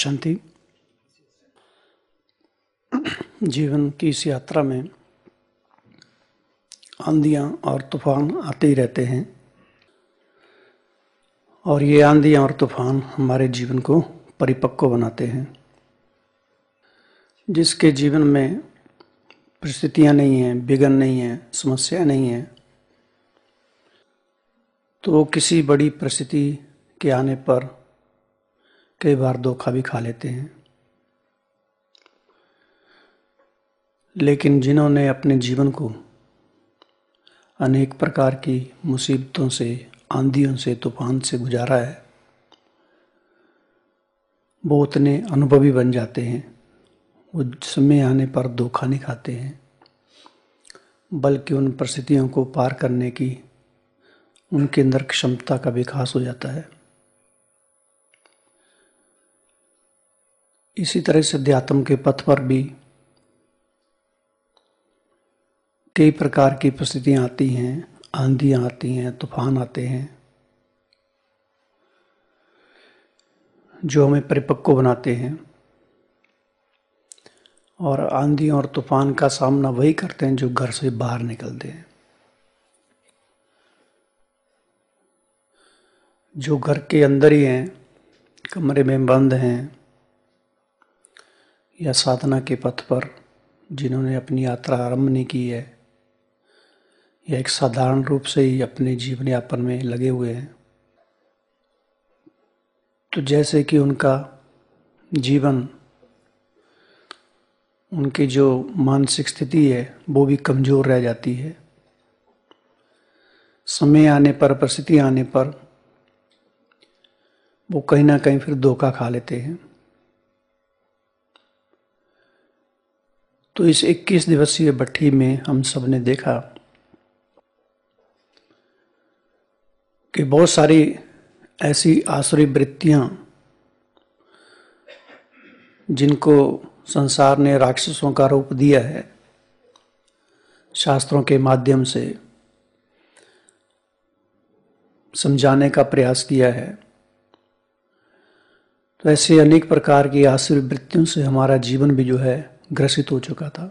शांति जीवन की इस यात्रा में आंधियाँ और तूफान आते ही रहते हैं और ये आंधियाँ और तूफान हमारे जीवन को परिपक्व बनाते हैं जिसके जीवन में परिस्थितियाँ नहीं हैं विघन नहीं है समस्या नहीं है तो वो किसी बड़ी परिस्थिति के आने पर कई बार धोखा भी खा लेते हैं लेकिन जिन्होंने अपने जीवन को अनेक प्रकार की मुसीबतों से आंधियों से तूफान से गुजारा है वो उतने अनुभवी बन जाते हैं वो समय आने पर धोखा नहीं खाते हैं बल्कि उन परिस्थितियों को पार करने की उनके अंदर क्षमता का विकास हो जाता है इसी तरह से अध्यात्म के पथ पर भी कई प्रकार की परिस्थितियाँ आती हैं आंधियाँ आती हैं तूफान आते हैं जो हमें परिपक्व बनाते हैं और आंधी और तूफान का सामना वही करते हैं जो घर से बाहर निकलते हैं जो घर के अंदर ही हैं कमरे में बंद हैं या साधना के पथ पर जिन्होंने अपनी यात्रा आरंभ नहीं की है या एक साधारण रूप से ही अपने जीवन यापन में लगे हुए हैं तो जैसे कि उनका जीवन उनकी जो मानसिक स्थिति है वो भी कमज़ोर रह जाती है समय आने पर परिस्थिति आने पर वो कहीं ना कहीं फिर धोखा खा लेते हैं तो इस 21 दिवसीय भट्टी में हम सब ने देखा कि बहुत सारी ऐसी आसुरी वृत्तियां जिनको संसार ने राक्षसों का रूप दिया है शास्त्रों के माध्यम से समझाने का प्रयास किया है तो ऐसे अनेक प्रकार की आसुरी वृत्तियों से हमारा जीवन भी जो है ग्रसित हो चुका था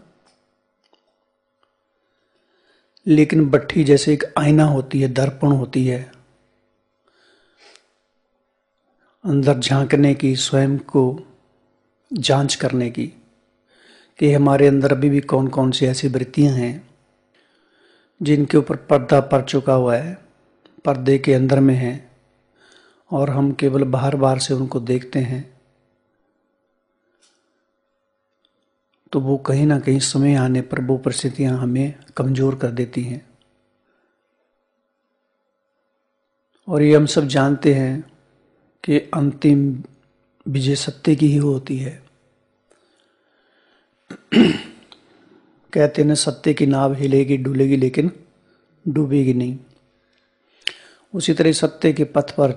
लेकिन बट्टी जैसे एक आईना होती है दर्पण होती है अंदर झांकने की स्वयं को जांच करने की कि हमारे अंदर अभी भी कौन कौन सी ऐसी वृत्तियां हैं जिनके ऊपर पर्दा पड़ चुका हुआ है पर्दे के अंदर में हैं और हम केवल बाहर बाहर से उनको देखते हैं तो वो कहीं ना कहीं समय आने पर वो परिस्थितियाँ हमें कमज़ोर कर देती हैं और ये हम सब जानते हैं कि अंतिम विजय सत्य की ही होती है कहते हैं सत्य की नाव हिलेगी डूलेगी लेकिन डूबेगी नहीं उसी तरह सत्य के पथ पर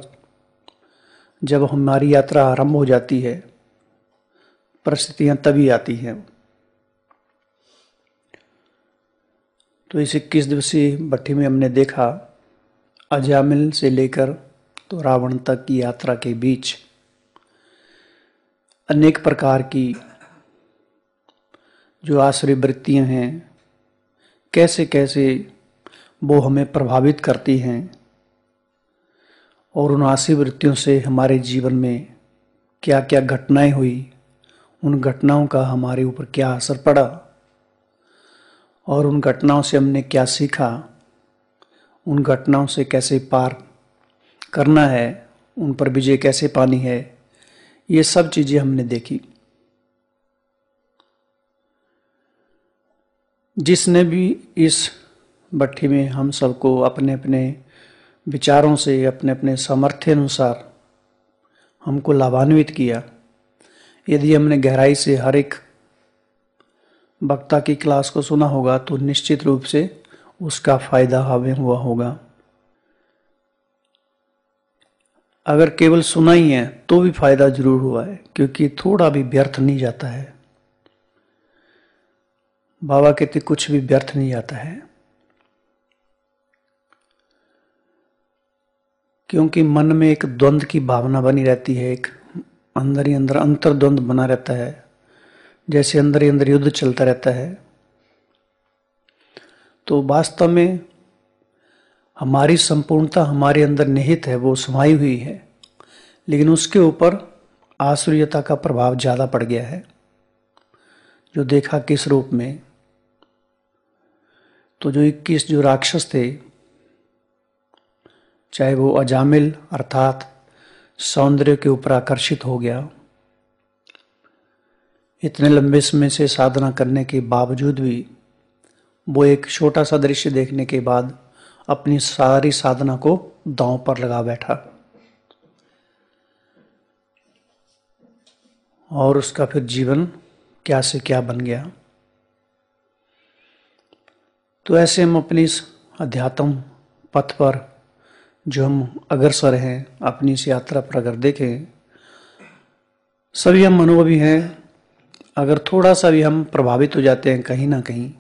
जब हमारी यात्रा आरंभ हो जाती है परिस्थितियाँ तभी आती हैं तो इस इक्कीस दिवसीय भट्टी में हमने देखा अजामिल से लेकर तो रावण तक की यात्रा के बीच अनेक प्रकार की जो आश्रय वृत्तियाँ हैं कैसे कैसे वो हमें प्रभावित करती हैं और उन आश्रय वृत्तियों से हमारे जीवन में क्या क्या घटनाएं हुई उन घटनाओं का हमारे ऊपर क्या असर पड़ा और उन घटनाओं से हमने क्या सीखा उन घटनाओं से कैसे पार करना है उन पर विजय कैसे पानी है ये सब चीज़ें हमने देखी जिसने भी इस भट्टी में हम सबको अपने अपने विचारों से अपने अपने सामर्थ्य अनुसार हमको लाभान्वित किया यदि हमने गहराई से हर एक वक्ता की क्लास को सुना होगा तो निश्चित रूप से उसका फायदा हमें हुआ होगा अगर केवल सुना ही है तो भी फायदा जरूर हुआ है क्योंकि थोड़ा भी व्यर्थ नहीं जाता है बाबा कहते कुछ भी व्यर्थ नहीं जाता है क्योंकि मन में एक द्वंद्व की भावना बनी रहती है एक अंदर ही अंदर अंतर द्वंद्व बना रहता है जैसे अंदर ही अंदर युद्ध चलता रहता है तो वास्तव में हमारी संपूर्णता हमारे अंदर निहित है वो समाई हुई है लेकिन उसके ऊपर आसुरीयता का प्रभाव ज़्यादा पड़ गया है जो देखा किस रूप में तो जो इक्कीस जो राक्षस थे चाहे वो अजामिल अर्थात सौंदर्य के ऊपर आकर्षित हो गया इतने लंबे समय से साधना करने के बावजूद भी वो एक छोटा सा दृश्य देखने के बाद अपनी सारी साधना को दांव पर लगा बैठा और उसका फिर जीवन क्या से क्या बन गया तो ऐसे हम अपनी इस अध्यात्म पथ पर जो हम अग्रसर हैं अपनी इस यात्रा पर अगर देखें सभी हम अनुभवी हैं अगर थोड़ा सा भी हम प्रभावित हो जाते हैं कहीं ना कहीं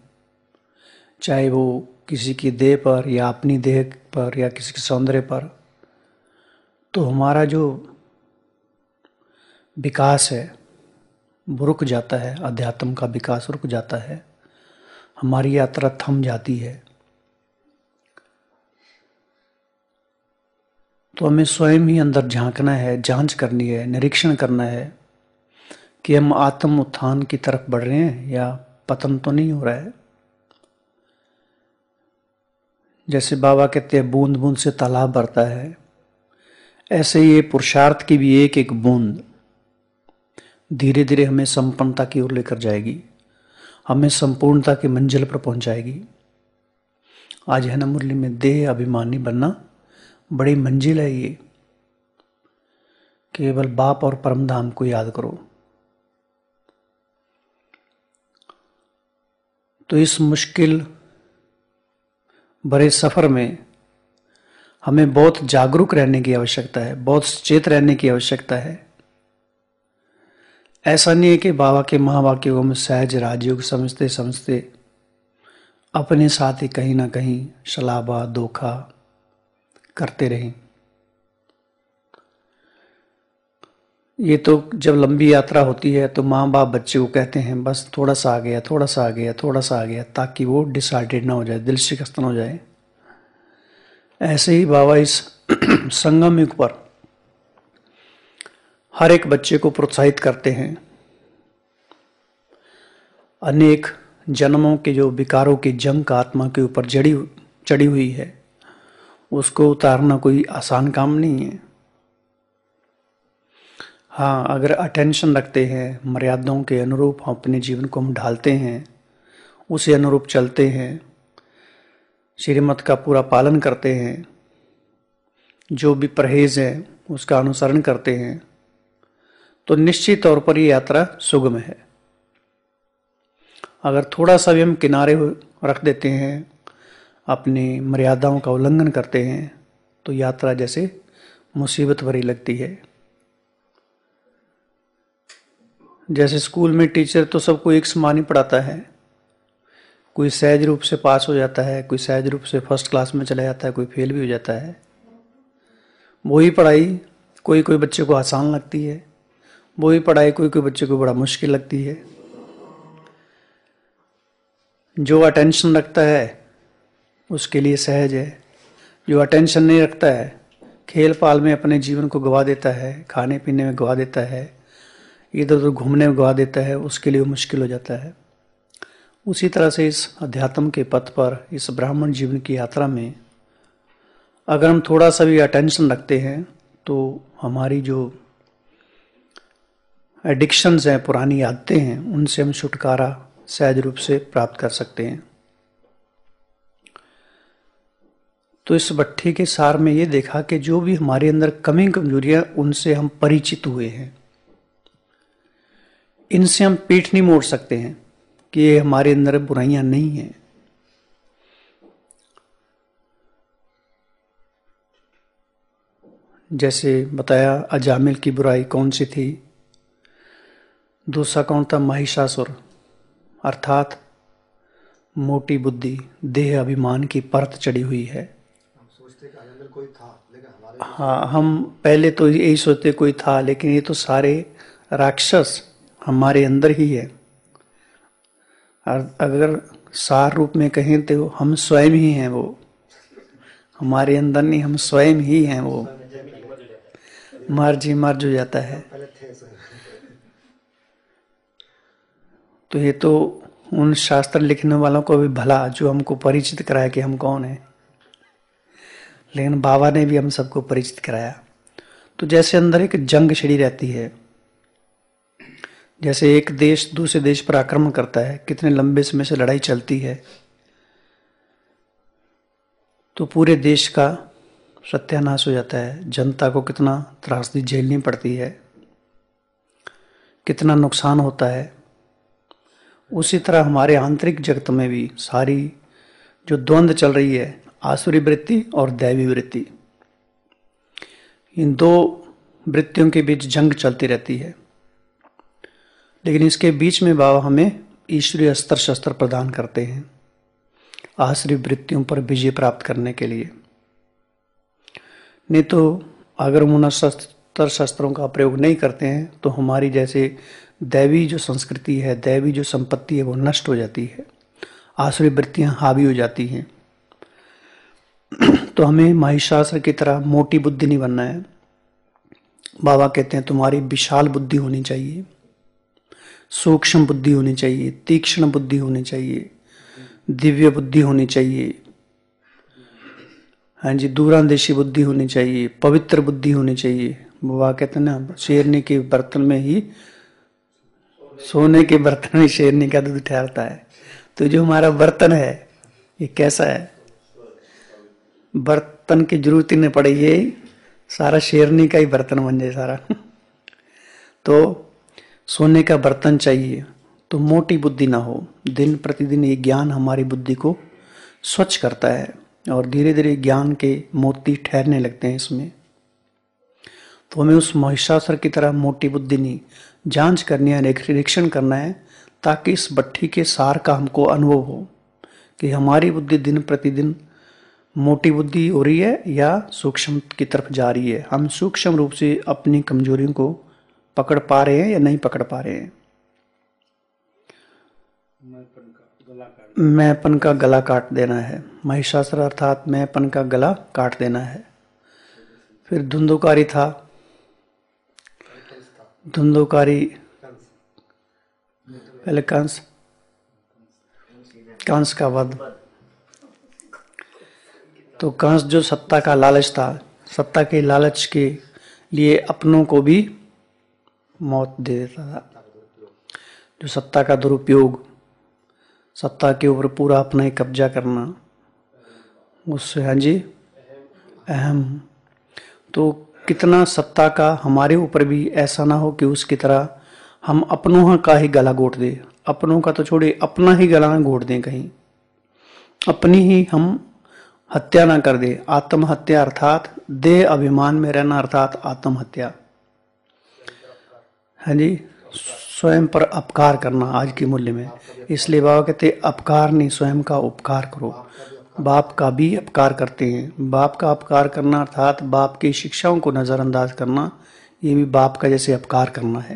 चाहे वो किसी की देह पर या अपनी देह पर या किसी के सौंदर्य पर तो हमारा जो विकास है वो रुक जाता है अध्यात्म का विकास रुक जाता है हमारी यात्रा थम जाती है तो हमें स्वयं ही अंदर झांकना है जांच करनी है निरीक्षण करना है कि हम आत्म उत्थान की तरफ बढ़ रहे हैं या पतन तो नहीं हो रहा है जैसे बाबा कहते हैं बूंद बूंद से तालाब भरता है ऐसे ये पुरुषार्थ की भी एक एक बूंद धीरे धीरे हमें संपन्नता की ओर लेकर जाएगी हमें संपूर्णता की मंजिल पर पहुंचाएगी आज है ना मुरली में देह अभिमानी बनना बड़ी मंजिल है ये केवल बाप और परमधाम को याद करो तो इस मुश्किल भरे सफ़र में हमें बहुत जागरूक रहने की आवश्यकता है बहुत सचेत रहने की आवश्यकता है ऐसा नहीं है कि बाबा के महावाक्य को हम सहज राजयोग समझते समझते अपने साथ ही कहीं ना कहीं शलाबा धोखा करते रहें ये तो जब लंबी यात्रा होती है तो माँ बाप बच्चे को कहते हैं बस थोड़ा सा आ गया थोड़ा सा आ गया थोड़ा सा आ गया ताकि वो डिसाइडेड ना हो जाए दिल शिकस्त ना हो जाए ऐसे ही बाबा इस संगम युग पर हर एक बच्चे को प्रोत्साहित करते हैं अनेक जन्मों के जो विकारों की जंग आत्मा के ऊपर जड़ी चढ़ी हुई है उसको उतारना कोई आसान काम नहीं है हाँ अगर अटेंशन रखते हैं मर्यादाओं के अनुरूप हम अपने जीवन को हम ढालते हैं उसे अनुरूप चलते हैं श्रीमत का पूरा पालन करते हैं जो भी परहेज है उसका अनुसरण करते हैं तो निश्चित तौर पर ये यात्रा सुगम है अगर थोड़ा सा भी हम किनारे रख देते हैं अपनी मर्यादाओं का उल्लंघन करते हैं तो यात्रा जैसे मुसीबत भरी लगती है जैसे स्कूल में टीचर तो सबको एक समान ही पढ़ाता है कोई सहज रूप से पास हो जाता है कोई सहज रूप से फर्स्ट क्लास में चला जाता है कोई फेल भी हो जाता है वही पढ़ाई कोई कोई बच्चे को आसान लगती है वही पढ़ाई कोई कोई बच्चे को बड़ा मुश्किल लगती है जो अटेंशन रखता है उसके लिए सहज है जो अटेंशन नहीं रखता है खेल पाल में अपने जीवन को गवा देता है खाने पीने में गवा देता है इधर उधर घूमने में गवा देता है उसके लिए मुश्किल हो जाता है उसी तरह से इस अध्यात्म के पथ पर इस ब्राह्मण जीवन की यात्रा में अगर हम थोड़ा सा भी अटेंशन रखते हैं तो हमारी जो एडिक्शंस हैं पुरानी आदतें हैं उनसे हम छुटकारा सहज रूप से प्राप्त कर सकते हैं तो इस भट्टी के सार में ये देखा कि जो भी हमारे अंदर कमी कमजोरियाँ उनसे हम परिचित हुए हैं इनसे हम पीठ नहीं मोड़ सकते हैं कि ये हमारे अंदर बुराइयां नहीं है जैसे बताया अजामिल की बुराई कौन सी थी दूसरा कौन था महिषासुर अर्थात मोटी बुद्धि देह अभिमान की परत चढ़ी हुई है हाँ हम पहले तो यही सोचते कोई था लेकिन ये तो सारे राक्षस हमारे अंदर ही है और अगर सार रूप में कहें तो हम स्वयं ही हैं वो हमारे अंदर नहीं हम स्वयं ही हैं वो मार जी मार जो जाता है तो ये तो उन शास्त्र लिखने वालों को भी भला जो हमको परिचित कराया कि हम कौन हैं लेकिन बाबा ने भी हम सबको परिचित कराया तो जैसे अंदर एक जंग छिड़ी रहती है जैसे एक देश दूसरे देश पर आक्रमण करता है कितने लंबे समय से लड़ाई चलती है तो पूरे देश का सत्यानाश हो जाता है जनता को कितना त्रासदी झेलनी पड़ती है कितना नुकसान होता है उसी तरह हमारे आंतरिक जगत में भी सारी जो द्वंद्व चल रही है आसुरी वृत्ति और दैवी वृत्ति इन दो वृत्तियों के बीच जंग चलती रहती है लेकिन इसके बीच में बाबा हमें ईश्वरीय अस्त्र शस्त्र प्रदान करते हैं आश्री वृत्तियों पर विजय प्राप्त करने के लिए नहीं तो अगर हम उन अस्त्र शस्त्रों का प्रयोग नहीं करते हैं तो हमारी जैसे दैवी जो संस्कृति है दैवी जो संपत्ति है वो नष्ट हो जाती है आश्रय वृत्तियाँ हावी हो जाती हैं तो हमें महिषासुर की तरह मोटी बुद्धि नहीं बनना है बाबा कहते हैं तुम्हारी विशाल बुद्धि होनी चाहिए सूक्ष्म बुद्धि होनी चाहिए तीक्ष्ण बुद्धि होनी चाहिए दिव्य बुद्धि होनी चाहिए हाँ जी दूरांदेशी बुद्धि होनी चाहिए पवित्र बुद्धि होनी चाहिए वाह कहते ना शेरनी के बर्तन में ही सोने के बर्तन में शेरनी का दूध ठहरता है तो जो हमारा बर्तन है ये कैसा है बर्तन की जरूरत ही नहीं पड़े ये सारा शेरनी का ही बर्तन बन जाए सारा तो सोने का बर्तन चाहिए तो मोटी बुद्धि ना हो दिन प्रतिदिन ये ज्ञान हमारी बुद्धि को स्वच्छ करता है और धीरे धीरे ज्ञान के मोती ठहरने लगते हैं इसमें तो हमें उस महिषासुर की तरह मोटी बुद्धि नहीं जांच करनी है निरीक्षण करना है ताकि इस भट्ठी के सार का हमको अनुभव हो कि हमारी बुद्धि दिन प्रतिदिन मोटी बुद्धि हो रही है या सूक्ष्म की तरफ जा रही है हम सूक्ष्म रूप से अपनी कमजोरियों को पकड़ पा रहे हैं या नहीं पकड़ पा रहे हैं मैपन का गला काट देना है महिषासुर अर्थात मैपन का गला काट देना है फिर धुंधुकारी था धुंधुकारी पहले कंस कंस का वध तो कंस जो सत्ता का लालच था सत्ता के लालच के लिए अपनों को भी मौत दे देता था जो सत्ता का दुरुपयोग सत्ता के ऊपर पूरा अपना ही कब्जा करना उससे हाँ जी अहम तो कितना सत्ता का हमारे ऊपर भी ऐसा ना हो कि उसकी तरह हम अपनों हाँ का ही गला घोट दें अपनों का तो छोड़े अपना ही गला ना घोट दें कहीं अपनी ही हम हत्या ना कर दे आत्महत्या अर्थात देह अभिमान में रहना अर्थात आत्महत्या हाँ जी स्वयं पर अपकार करना आज के मूल्य में इसलिए बाबा कहते अपकार नहीं स्वयं का उपकार करो बाप का भी अपकार करते हैं बाप का अपकार करना अर्थात बाप की शिक्षाओं को नज़रअंदाज करना ये भी बाप का जैसे अपकार करना है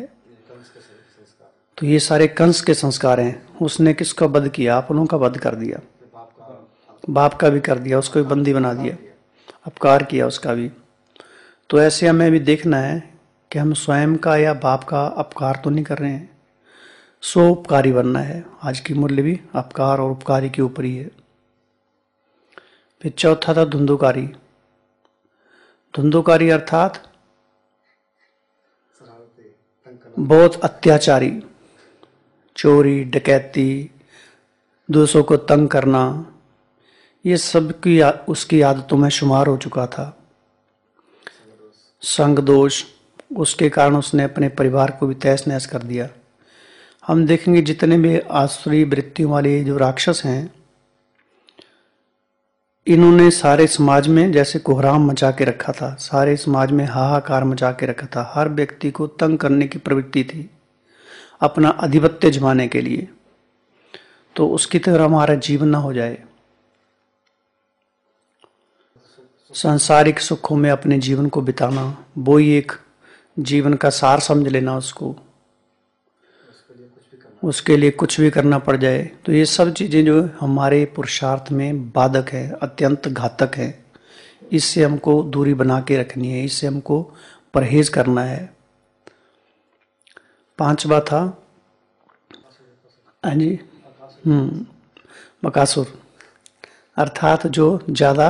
तो ये सारे कंस के संस्कार हैं उसने किसका वध किया आप उन्हों का वध कर दिया बाप का भी कर दिया उसको भी बंदी बना दिया अपकार किया उसका भी तो ऐसे हमें भी देखना है कि हम स्वयं का या बाप का अपकार तो नहीं कर रहे हैं सो उपकारी बनना है आज की मूल्य भी अपकार और उपकारी के ऊपर ही है फिर चौथा था धुंधुकारी धुंधुकारी अर्थात बहुत अत्याचारी चोरी डकैती दूसरों को तंग करना ये सब की उसकी आदतों में शुमार हो चुका था संग दोष उसके कारण उसने अपने परिवार को भी तहस नहस कर दिया हम देखेंगे जितने भी आसुरी वृत्तियों वाले जो राक्षस हैं इन्होंने सारे समाज में जैसे कोहराम मचा के रखा था सारे समाज में हाहाकार मचा के रखा था हर व्यक्ति को तंग करने की प्रवृत्ति थी अपना आधिपत्य जमाने के लिए तो उसकी तरह हमारा जीवन ना हो जाए सांसारिक सुखों में अपने जीवन को बिताना वो ही एक जीवन का सार समझ लेना उसको उसके लिए कुछ भी करना पड़ जाए तो ये सब चीज़ें जो हमारे पुरुषार्थ में बाधक है अत्यंत घातक है इससे हमको दूरी बना के रखनी है इससे हमको परहेज करना है पांचवा था हाँ जी बकासुर हम्म, अर्थात जो ज़्यादा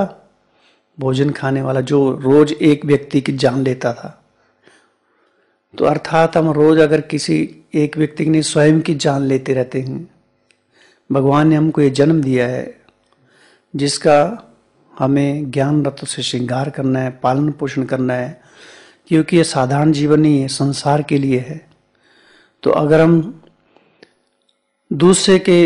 भोजन खाने वाला जो रोज़ एक व्यक्ति की जान लेता था तो अर्थात हम रोज अगर किसी एक व्यक्ति के लिए स्वयं की जान लेते रहते हैं भगवान ने हमको ये जन्म दिया है जिसका हमें ज्ञान रत्न से श्रृंगार करना है पालन पोषण करना है क्योंकि ये साधारण जीवन नहीं है संसार के लिए है तो अगर हम दूसरे के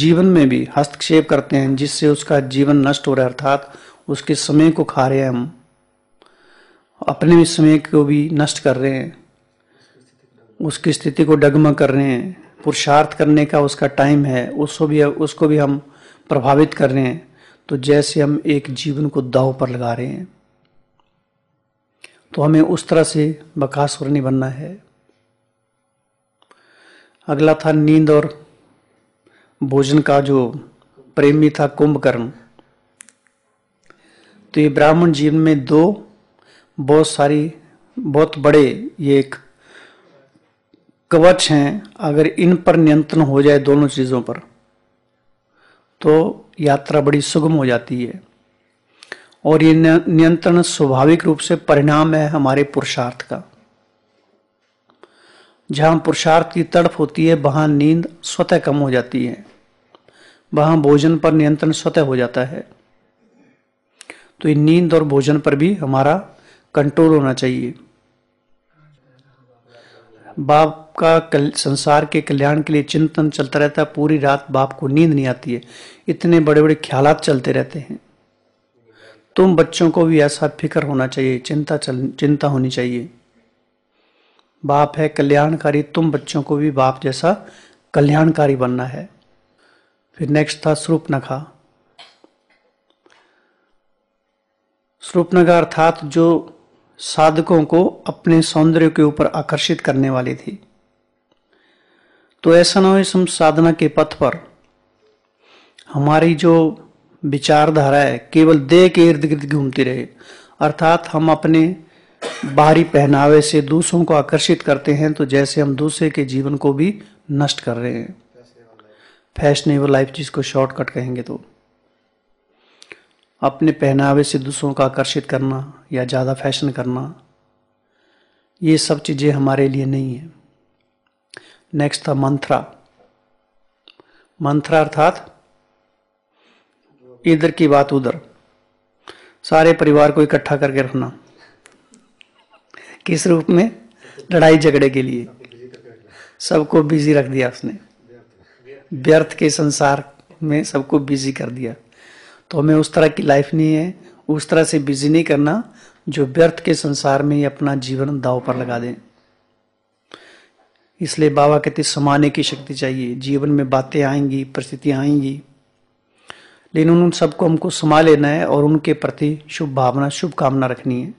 जीवन में भी हस्तक्षेप करते हैं जिससे उसका जीवन नष्ट हो रहा है अर्थात उसके समय को खा रहे हैं हम अपने भी समय को भी नष्ट कर रहे हैं उसकी स्थिति को डगमग कर रहे हैं पुरुषार्थ करने का उसका टाइम है उसको भी उसको भी हम प्रभावित कर रहे हैं तो जैसे हम एक जीवन को दाव पर लगा रहे हैं तो हमें उस तरह से बकासुर नहीं बनना है अगला था नींद और भोजन का जो प्रेमी था कुंभकर्ण तो ये ब्राह्मण जीवन में दो बहुत सारी बहुत बड़े ये एक कवच हैं अगर इन पर नियंत्रण हो जाए दोनों चीज़ों पर तो यात्रा बड़ी सुगम हो जाती है और ये नियंत्रण स्वाभाविक रूप से परिणाम है हमारे पुरुषार्थ का जहाँ पुरुषार्थ की तड़प होती है वहाँ नींद स्वतः कम हो जाती है वहाँ भोजन पर नियंत्रण स्वतः हो जाता है तो ये नींद और भोजन पर भी हमारा कंट्रोल होना चाहिए बाप का कल, संसार के कल्याण के लिए चिंतन चलता रहता है पूरी रात बाप को नींद नहीं आती है इतने बड़े बड़े ख्याल चलते रहते हैं तुम बच्चों को भी ऐसा फिक्र होना चाहिए चिंता चल चिंता होनी चाहिए बाप है कल्याणकारी तुम बच्चों को भी बाप जैसा कल्याणकारी बनना है फिर नेक्स्ट था स्वरूप नखा अर्थात जो साधकों को अपने सौंदर्य के ऊपर आकर्षित करने वाली थी तो ऐसा ना हो इस साधना के पथ पर हमारी जो विचारधारा है केवल देह के इर्द गिर्द घूमती रहे अर्थात हम अपने बाहरी पहनावे से दूसरों को आकर्षित करते हैं तो जैसे हम दूसरे के जीवन को भी नष्ट कर रहे हैं फैशनेबल लाइफ जिसको शॉर्टकट कहेंगे तो अपने पहनावे से दूसरों को आकर्षित करना या ज़्यादा फैशन करना ये सब चीज़ें हमारे लिए नहीं है नेक्स्ट था मंथरा मंथरा अर्थात इधर की बात उधर सारे परिवार को इकट्ठा करके रखना किस रूप में लड़ाई झगड़े के लिए सबको बिजी रख दिया उसने व्यर्थ के संसार में सबको बिजी कर दिया तो हमें उस तरह की लाइफ नहीं है उस तरह से बिजी नहीं करना जो व्यर्थ के संसार में ही अपना जीवन दाव पर लगा दें इसलिए बाबा कहते समाने की शक्ति चाहिए जीवन में बातें आएंगी परिस्थितियाँ आएंगी लेकिन उन सबको हमको समा लेना है और उनके प्रति शुभ भावना शुभकामना रखनी है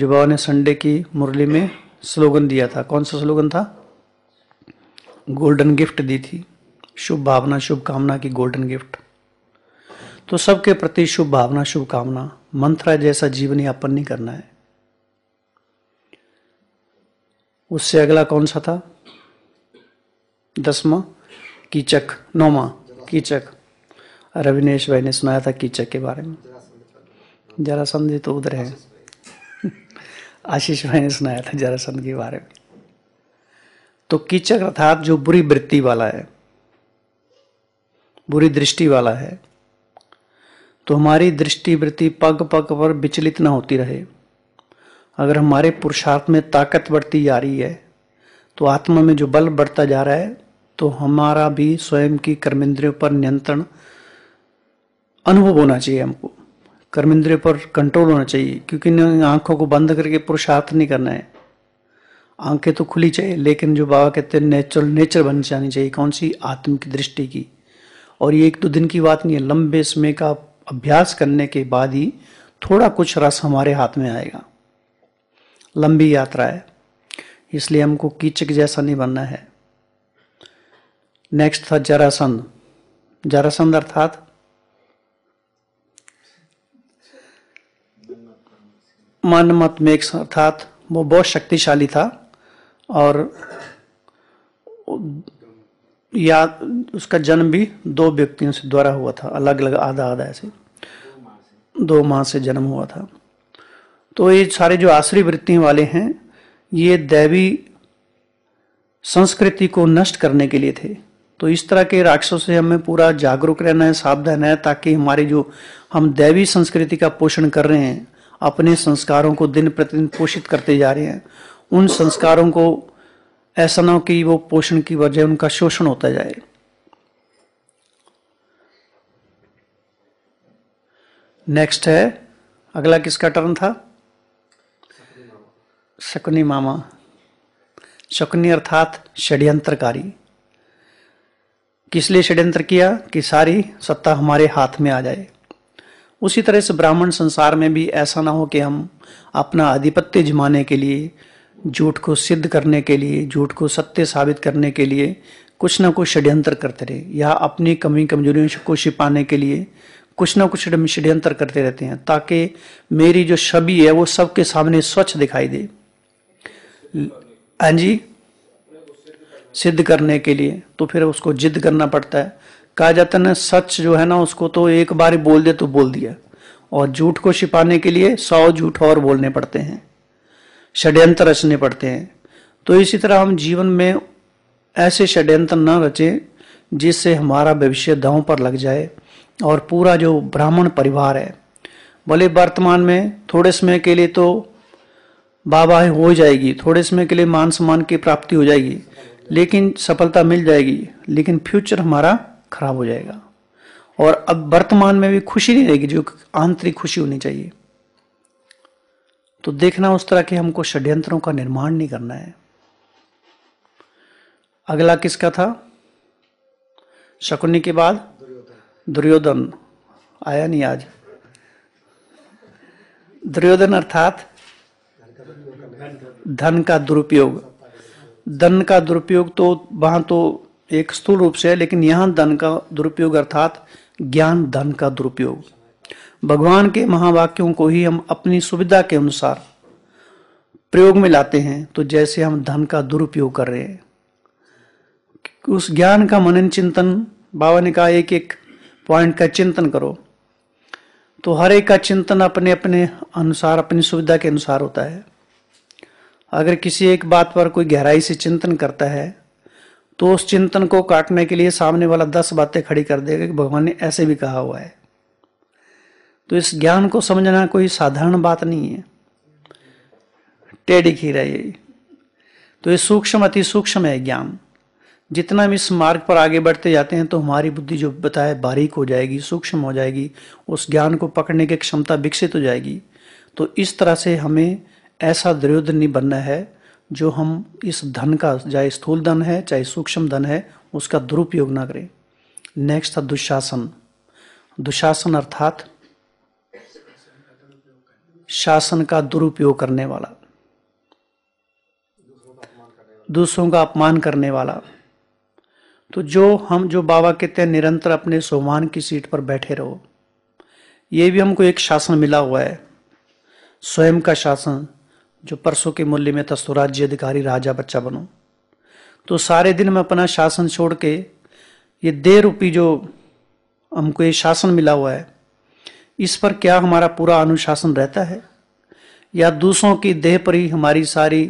जो बाबा ने संडे की मुरली में स्लोगन दिया था कौन सा स्लोगन था गोल्डन गिफ्ट दी थी शुभ भावना शुभकामना की गोल्डन गिफ्ट तो सबके प्रति शुभ भावना शुभकामना मंत्र जैसा जीवन यापन नहीं करना है उससे अगला कौन सा था दसवा कीचक नौवा कीचक रविनेश भाई ने सुनाया था कीचक के बारे में जरा समझे तो उधर है आशीष भाई ने सुनाया था जरासंध के बारे में तो कीचक अर्थात जो बुरी वृत्ति वाला है बुरी दृष्टि वाला है तो हमारी दृष्टिवृत्ति पग पग पर विचलित न होती रहे अगर हमारे पुरुषार्थ में ताकत बढ़ती जा रही है तो आत्मा में जो बल बढ़ता जा रहा है तो हमारा भी स्वयं की कर्मेंद्रियों पर नियंत्रण अनुभव होना चाहिए हमको कर्मेंद्रियों पर कंट्रोल होना चाहिए क्योंकि आंखों को बंद करके पुरुषार्थ नहीं करना है आंखें तो खुली चाहिए लेकिन जो बाबा कहते हैं नेचुरल नेचर बन जानी चाहिए कौन सी आत्म की दृष्टि की और ये एक दो तो दिन की बात नहीं है लंबे समय का अभ्यास करने के बाद ही थोड़ा कुछ रस हमारे हाथ में आएगा लंबी यात्रा है इसलिए हमको कीचक जैसा नहीं बनना है नेक्स्ट था जरासंध जरासंध अर्थात मन मत मेक्स अर्थात वो बहुत शक्तिशाली था और या उसका जन्म भी दो व्यक्तियों से द्वारा हुआ था अलग अलग आधा आधा ऐसे दो माह से जन्म हुआ था तो ये सारे जो आश्री वृत्ति वाले हैं ये दैवी संस्कृति को नष्ट करने के लिए थे तो इस तरह के राक्षसों से हमें पूरा जागरूक रहना है सावधान है ताकि हमारे जो हम दैवी संस्कृति का पोषण कर रहे हैं अपने संस्कारों को दिन प्रतिदिन पोषित करते जा रहे हैं उन संस्कारों को ऐसा ना हो कि वो पोषण की वजह उनका शोषण होता जाए नेक्स्ट है अगला किसका टर्न था शकुनी मामा शकुनी अर्थात षड्यंत्रकारी किस लिए षड्यंत्र किया कि सारी सत्ता हमारे हाथ में आ जाए उसी तरह से ब्राह्मण संसार में भी ऐसा ना हो कि हम अपना आधिपत्य जमाने के लिए झूठ को सिद्ध करने के लिए झूठ को सत्य साबित करने के लिए कुछ ना कुछ षड्यंत्र करते रहे या अपनी कमी कमजोरियों को छिपाने के लिए कुछ ना कुछ षड्यंत्र करते रहते हैं ताकि मेरी जो छवि है वो सबके सामने स्वच्छ दिखाई दे हाँ जी सिद्ध करने के लिए तो फिर उसको जिद करना पड़ता है कहा जाता है ना सच जो है ना उसको तो एक बार बोल दे तो बोल दिया और झूठ को छिपाने के लिए सौ झूठ और बोलने पड़ते हैं षड्यंत्र रचने पड़ते हैं तो इसी तरह हम जीवन में ऐसे षड्यंत्र न रचें जिससे हमारा भविष्य दाव पर लग जाए और पूरा जो ब्राह्मण परिवार है भले वर्तमान में थोड़े समय के लिए तो बाबा हो जाएगी थोड़े समय के लिए मान सम्मान की प्राप्ति हो जाएगी लेकिन सफलता मिल जाएगी लेकिन फ्यूचर हमारा खराब हो जाएगा और अब वर्तमान में भी खुशी नहीं रहेगी जो आंतरिक खुशी होनी चाहिए तो देखना उस तरह के हमको षड्यंत्रों का निर्माण नहीं करना है अगला किसका था शकुनी के बाद दुर्योधन आया नहीं आज दुर्योधन अर्थात धन का दुरुपयोग धन का दुरुपयोग तो वहां तो एक स्थूल रूप से है लेकिन यहां धन का दुरुपयोग अर्थात ज्ञान धन का दुरुपयोग भगवान के महावाक्यों को ही हम अपनी सुविधा के अनुसार प्रयोग में लाते हैं तो जैसे हम धन का दुरुपयोग कर रहे हैं उस ज्ञान का मनन चिंतन बाबा ने कहा एक एक पॉइंट का चिंतन करो तो हर एक का चिंतन अपने अपने अनुसार अपनी सुविधा के अनुसार होता है अगर किसी एक बात पर कोई गहराई से चिंतन करता है तो उस चिंतन को काटने के लिए सामने वाला दस बातें खड़ी कर देगा कि भगवान ने ऐसे भी कहा हुआ है तो इस ज्ञान को समझना कोई साधारण बात नहीं है टेढ़ी खीरा ये यही तो ये सूक्ष्म अति सूक्ष्म है ज्ञान जितना हम इस मार्ग पर आगे बढ़ते जाते हैं तो हमारी बुद्धि जो बताए बारीक हो जाएगी सूक्ष्म हो जाएगी उस ज्ञान को पकड़ने की क्षमता विकसित हो जाएगी तो इस तरह से हमें ऐसा दुर्योधनी बनना है जो हम इस धन का चाहे स्थूल धन है चाहे सूक्ष्म धन है उसका दुरुपयोग ना करें नेक्स्ट था दुशासन दुशासन अर्थात शासन का दुरुपयोग करने वाला दूसरों का अपमान करने वाला तो जो हम जो बाबा कहते हैं निरंतर अपने सोमान की सीट पर बैठे रहो ये भी हमको एक शासन मिला हुआ है स्वयं का शासन जो परसों के मूल्य में था स्वराज्य अधिकारी राजा बच्चा बनो तो सारे दिन में अपना शासन छोड़ के ये देह रूपी जो हमको ये शासन मिला हुआ है इस पर क्या हमारा पूरा अनुशासन रहता है या दूसरों की देह पर ही हमारी सारी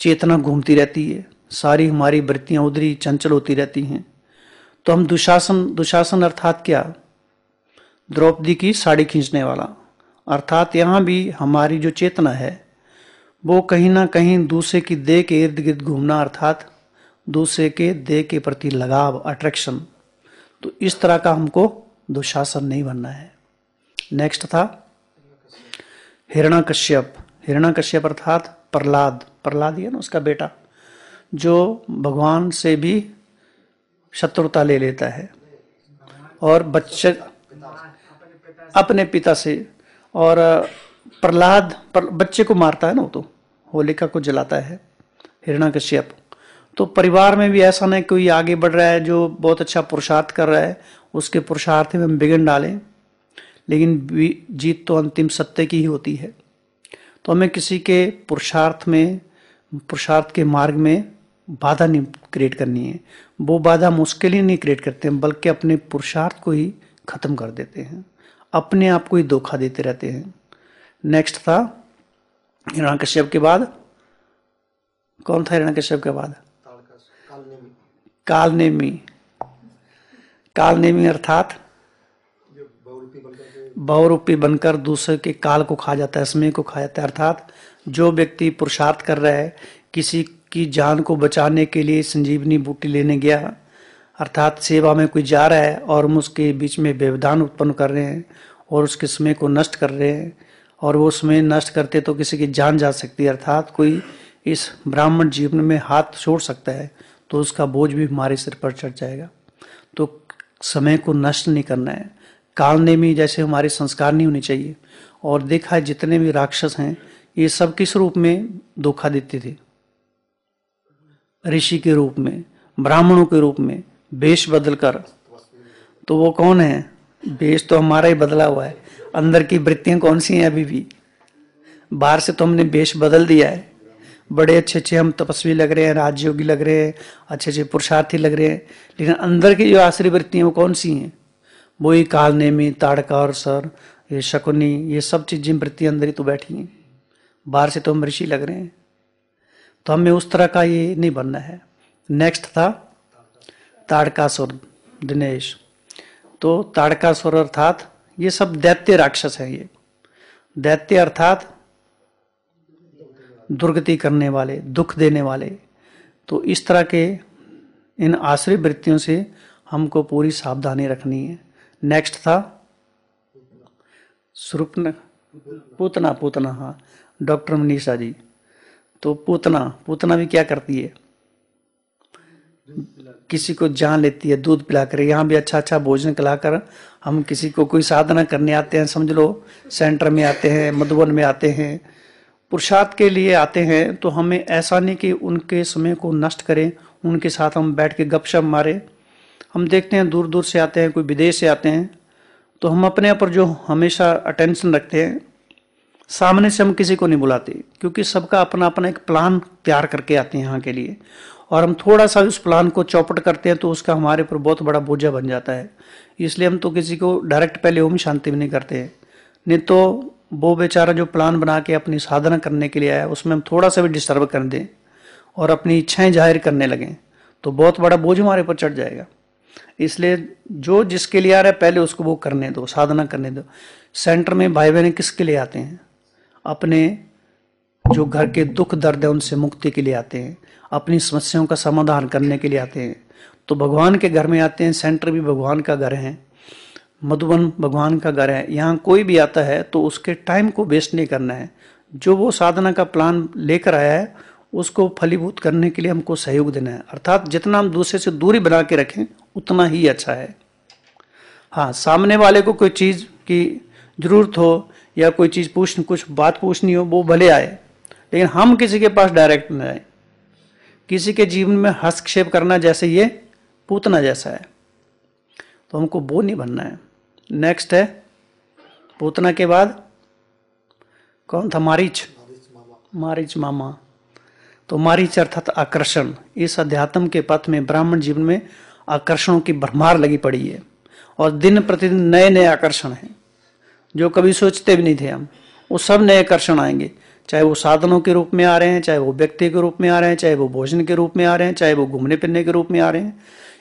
चेतना घूमती रहती है सारी हमारी वृत्तियाँ उधरी चंचल होती रहती हैं तो हम दुशासन दुशासन अर्थात क्या द्रौपदी की साड़ी खींचने वाला अर्थात यहाँ भी हमारी जो चेतना है वो कहीं ना कहीं दूसरे की देह के इर्द गिर्द घूमना अर्थात दूसरे के देह के प्रति लगाव अट्रैक्शन तो इस तरह का हमको दुशासन नहीं बनना है नेक्स्ट था हिरणाकश्यप हिरणाकश्यप अर्थात प्रहलाद प्रहलाद ही है ना उसका बेटा जो भगवान से भी शत्रुता ले लेता है और बच्चे अपने पिता से और प्रहलाद पर, बच्चे को मारता है ना वो तो होलिका को जलाता है हिरणा कश्यप तो परिवार में भी ऐसा नहीं कोई आगे बढ़ रहा है जो बहुत अच्छा पुरुषार्थ कर रहा है उसके पुरुषार्थ में हम बिगन डालें लेकिन जीत तो अंतिम सत्य की ही होती है तो हमें किसी के पुरुषार्थ में पुरुषार्थ के मार्ग में बाधा नहीं क्रिएट करनी है वो बाधा मुश्किल ही नहीं क्रिएट करते हैं बल्कि अपने पुरुषार्थ को ही ख़त्म कर देते हैं अपने आप को ही धोखा देते रहते हैं नेक्स्ट था हिरणा कश्यप के बाद कौन था हिरणा कश्यप के बाद कालनेमी कालनेमी कालनेमी अर्थात बहुरूपी बनकर दूसरे के काल को खा जाता है समय को खा जाता है अर्थात जो व्यक्ति पुरुषार्थ कर रहा है किसी की जान को बचाने के लिए संजीवनी बूटी लेने गया अर्थात सेवा में कोई जा रहा है और हम उसके बीच में व्यवधान उत्पन्न कर रहे हैं और उसके समय को नष्ट कर रहे हैं और वो समय नष्ट करते तो किसी की जान जा सकती है अर्थात कोई इस ब्राह्मण जीवन में हाथ छोड़ सकता है तो उसका बोझ भी हमारे सिर पर चढ़ जाएगा तो समय को नष्ट नहीं करना है कालने में जैसे हमारे संस्कार नहीं होने चाहिए और देखा है जितने भी राक्षस हैं ये सब किस रूप में धोखा देते थे ऋषि के रूप में ब्राह्मणों के रूप में वेश बदल कर तो वो कौन है वेश तो हमारा ही बदला हुआ है अंदर की वृत्तियां कौन सी हैं अभी भी बाहर से तो हमने वेश बदल दिया है बड़े अच्छे अच्छे हम तपस्वी लग रहे हैं राजयोगी लग रहे हैं अच्छे अच्छे पुरुषार्थी लग रहे हैं लेकिन अंदर की जो आश्री वृत्तियां वो कौन सी हैं वो ही काल नेमी ताड़का और सर ये शकुनी ये सब चीज़ें वृत्ति अंदर ही तो बैठी हैं बाहर से तो हम ऋषि लग रहे हैं तो हमें उस तरह का ये नहीं बनना है नेक्स्ट था ताड़कासुर दिनेश तो ताड़कासुर अर्थात ये सब दैत्य राक्षस हैं ये दैत्य अर्थात दुर्गति करने वाले दुख देने वाले तो इस तरह के इन आश्रय वृत्तियों से हमको पूरी सावधानी रखनी है नेक्स्ट था सुरुपन पूतना पूतना हाँ डॉक्टर मनीषा जी तो पूतना पूतना भी क्या करती है किसी को जान लेती है दूध पिलाकर यहाँ भी अच्छा अच्छा भोजन खिलाकर हम किसी को कोई साधना करने आते हैं समझ लो सेंटर में आते हैं मधुबन में आते हैं पुरुषार्थ के लिए आते हैं तो हमें ऐसा नहीं कि उनके समय को नष्ट करें उनके साथ हम बैठ के गपशप मारें हम देखते हैं दूर दूर से आते हैं कोई विदेश से आते हैं तो हम अपने ऊपर जो हमेशा अटेंशन रखते हैं सामने से हम किसी को नहीं बुलाते क्योंकि सबका अपना अपना एक प्लान तैयार करके आते हैं यहाँ के लिए और हम थोड़ा सा उस प्लान को चौपट करते हैं तो उसका हमारे ऊपर बहुत बड़ा बोझा बन जाता है इसलिए हम तो किसी को डायरेक्ट पहले ओम शांति भी नहीं करते हैं नहीं तो वो बेचारा जो प्लान बना के अपनी साधना करने के लिए आया उसमें हम थोड़ा सा भी डिस्टर्ब कर दें और अपनी इच्छाएं जाहिर करने लगें तो बहुत बड़ा बोझ हमारे ऊपर चढ़ जाएगा इसलिए जो जिसके लिए आ रहा है पहले उसको वो करने दो साधना करने दो सेंटर में भाई बहने किसके लिए आते हैं अपने जो घर के दुख दर्द है उनसे मुक्ति के लिए आते हैं अपनी समस्याओं का समाधान करने के लिए आते हैं तो भगवान के घर में आते हैं सेंटर भी भगवान का घर है मधुबन भगवान का घर है यहाँ कोई भी आता है तो उसके टाइम को वेस्ट नहीं करना है जो वो साधना का प्लान लेकर आया है उसको फलीभूत करने के लिए हमको सहयोग देना है अर्थात जितना हम दूसरे से दूरी बना के रखें उतना ही अच्छा है हाँ सामने वाले को कोई चीज़ की ज़रूरत हो या कोई चीज़ पूछ कुछ बात पूछनी हो वो भले आए लेकिन हम किसी के पास डायरेक्ट न आए किसी के जीवन में हस्तक्षेप करना जैसे ये पूतना जैसा है तो हमको वो नहीं बनना है नेक्स्ट है पूतना के बाद कौन था मारिच मारिच मामा तो मारीच अर्थात आकर्षण इस अध्यात्म के पथ में ब्राह्मण जीवन में आकर्षणों की भरमार लगी पड़ी है और दिन प्रतिदिन नए नए आकर्षण हैं जो कभी सोचते भी नहीं थे हम वो सब नए आकर्षण आएंगे चाहे वो साधनों के रूप में आ रहे हैं चाहे वो व्यक्ति के रूप में आ रहे हैं चाहे वो भोजन के रूप में आ रहे हैं चाहे वो घूमने फिरने के रूप में आ रहे हैं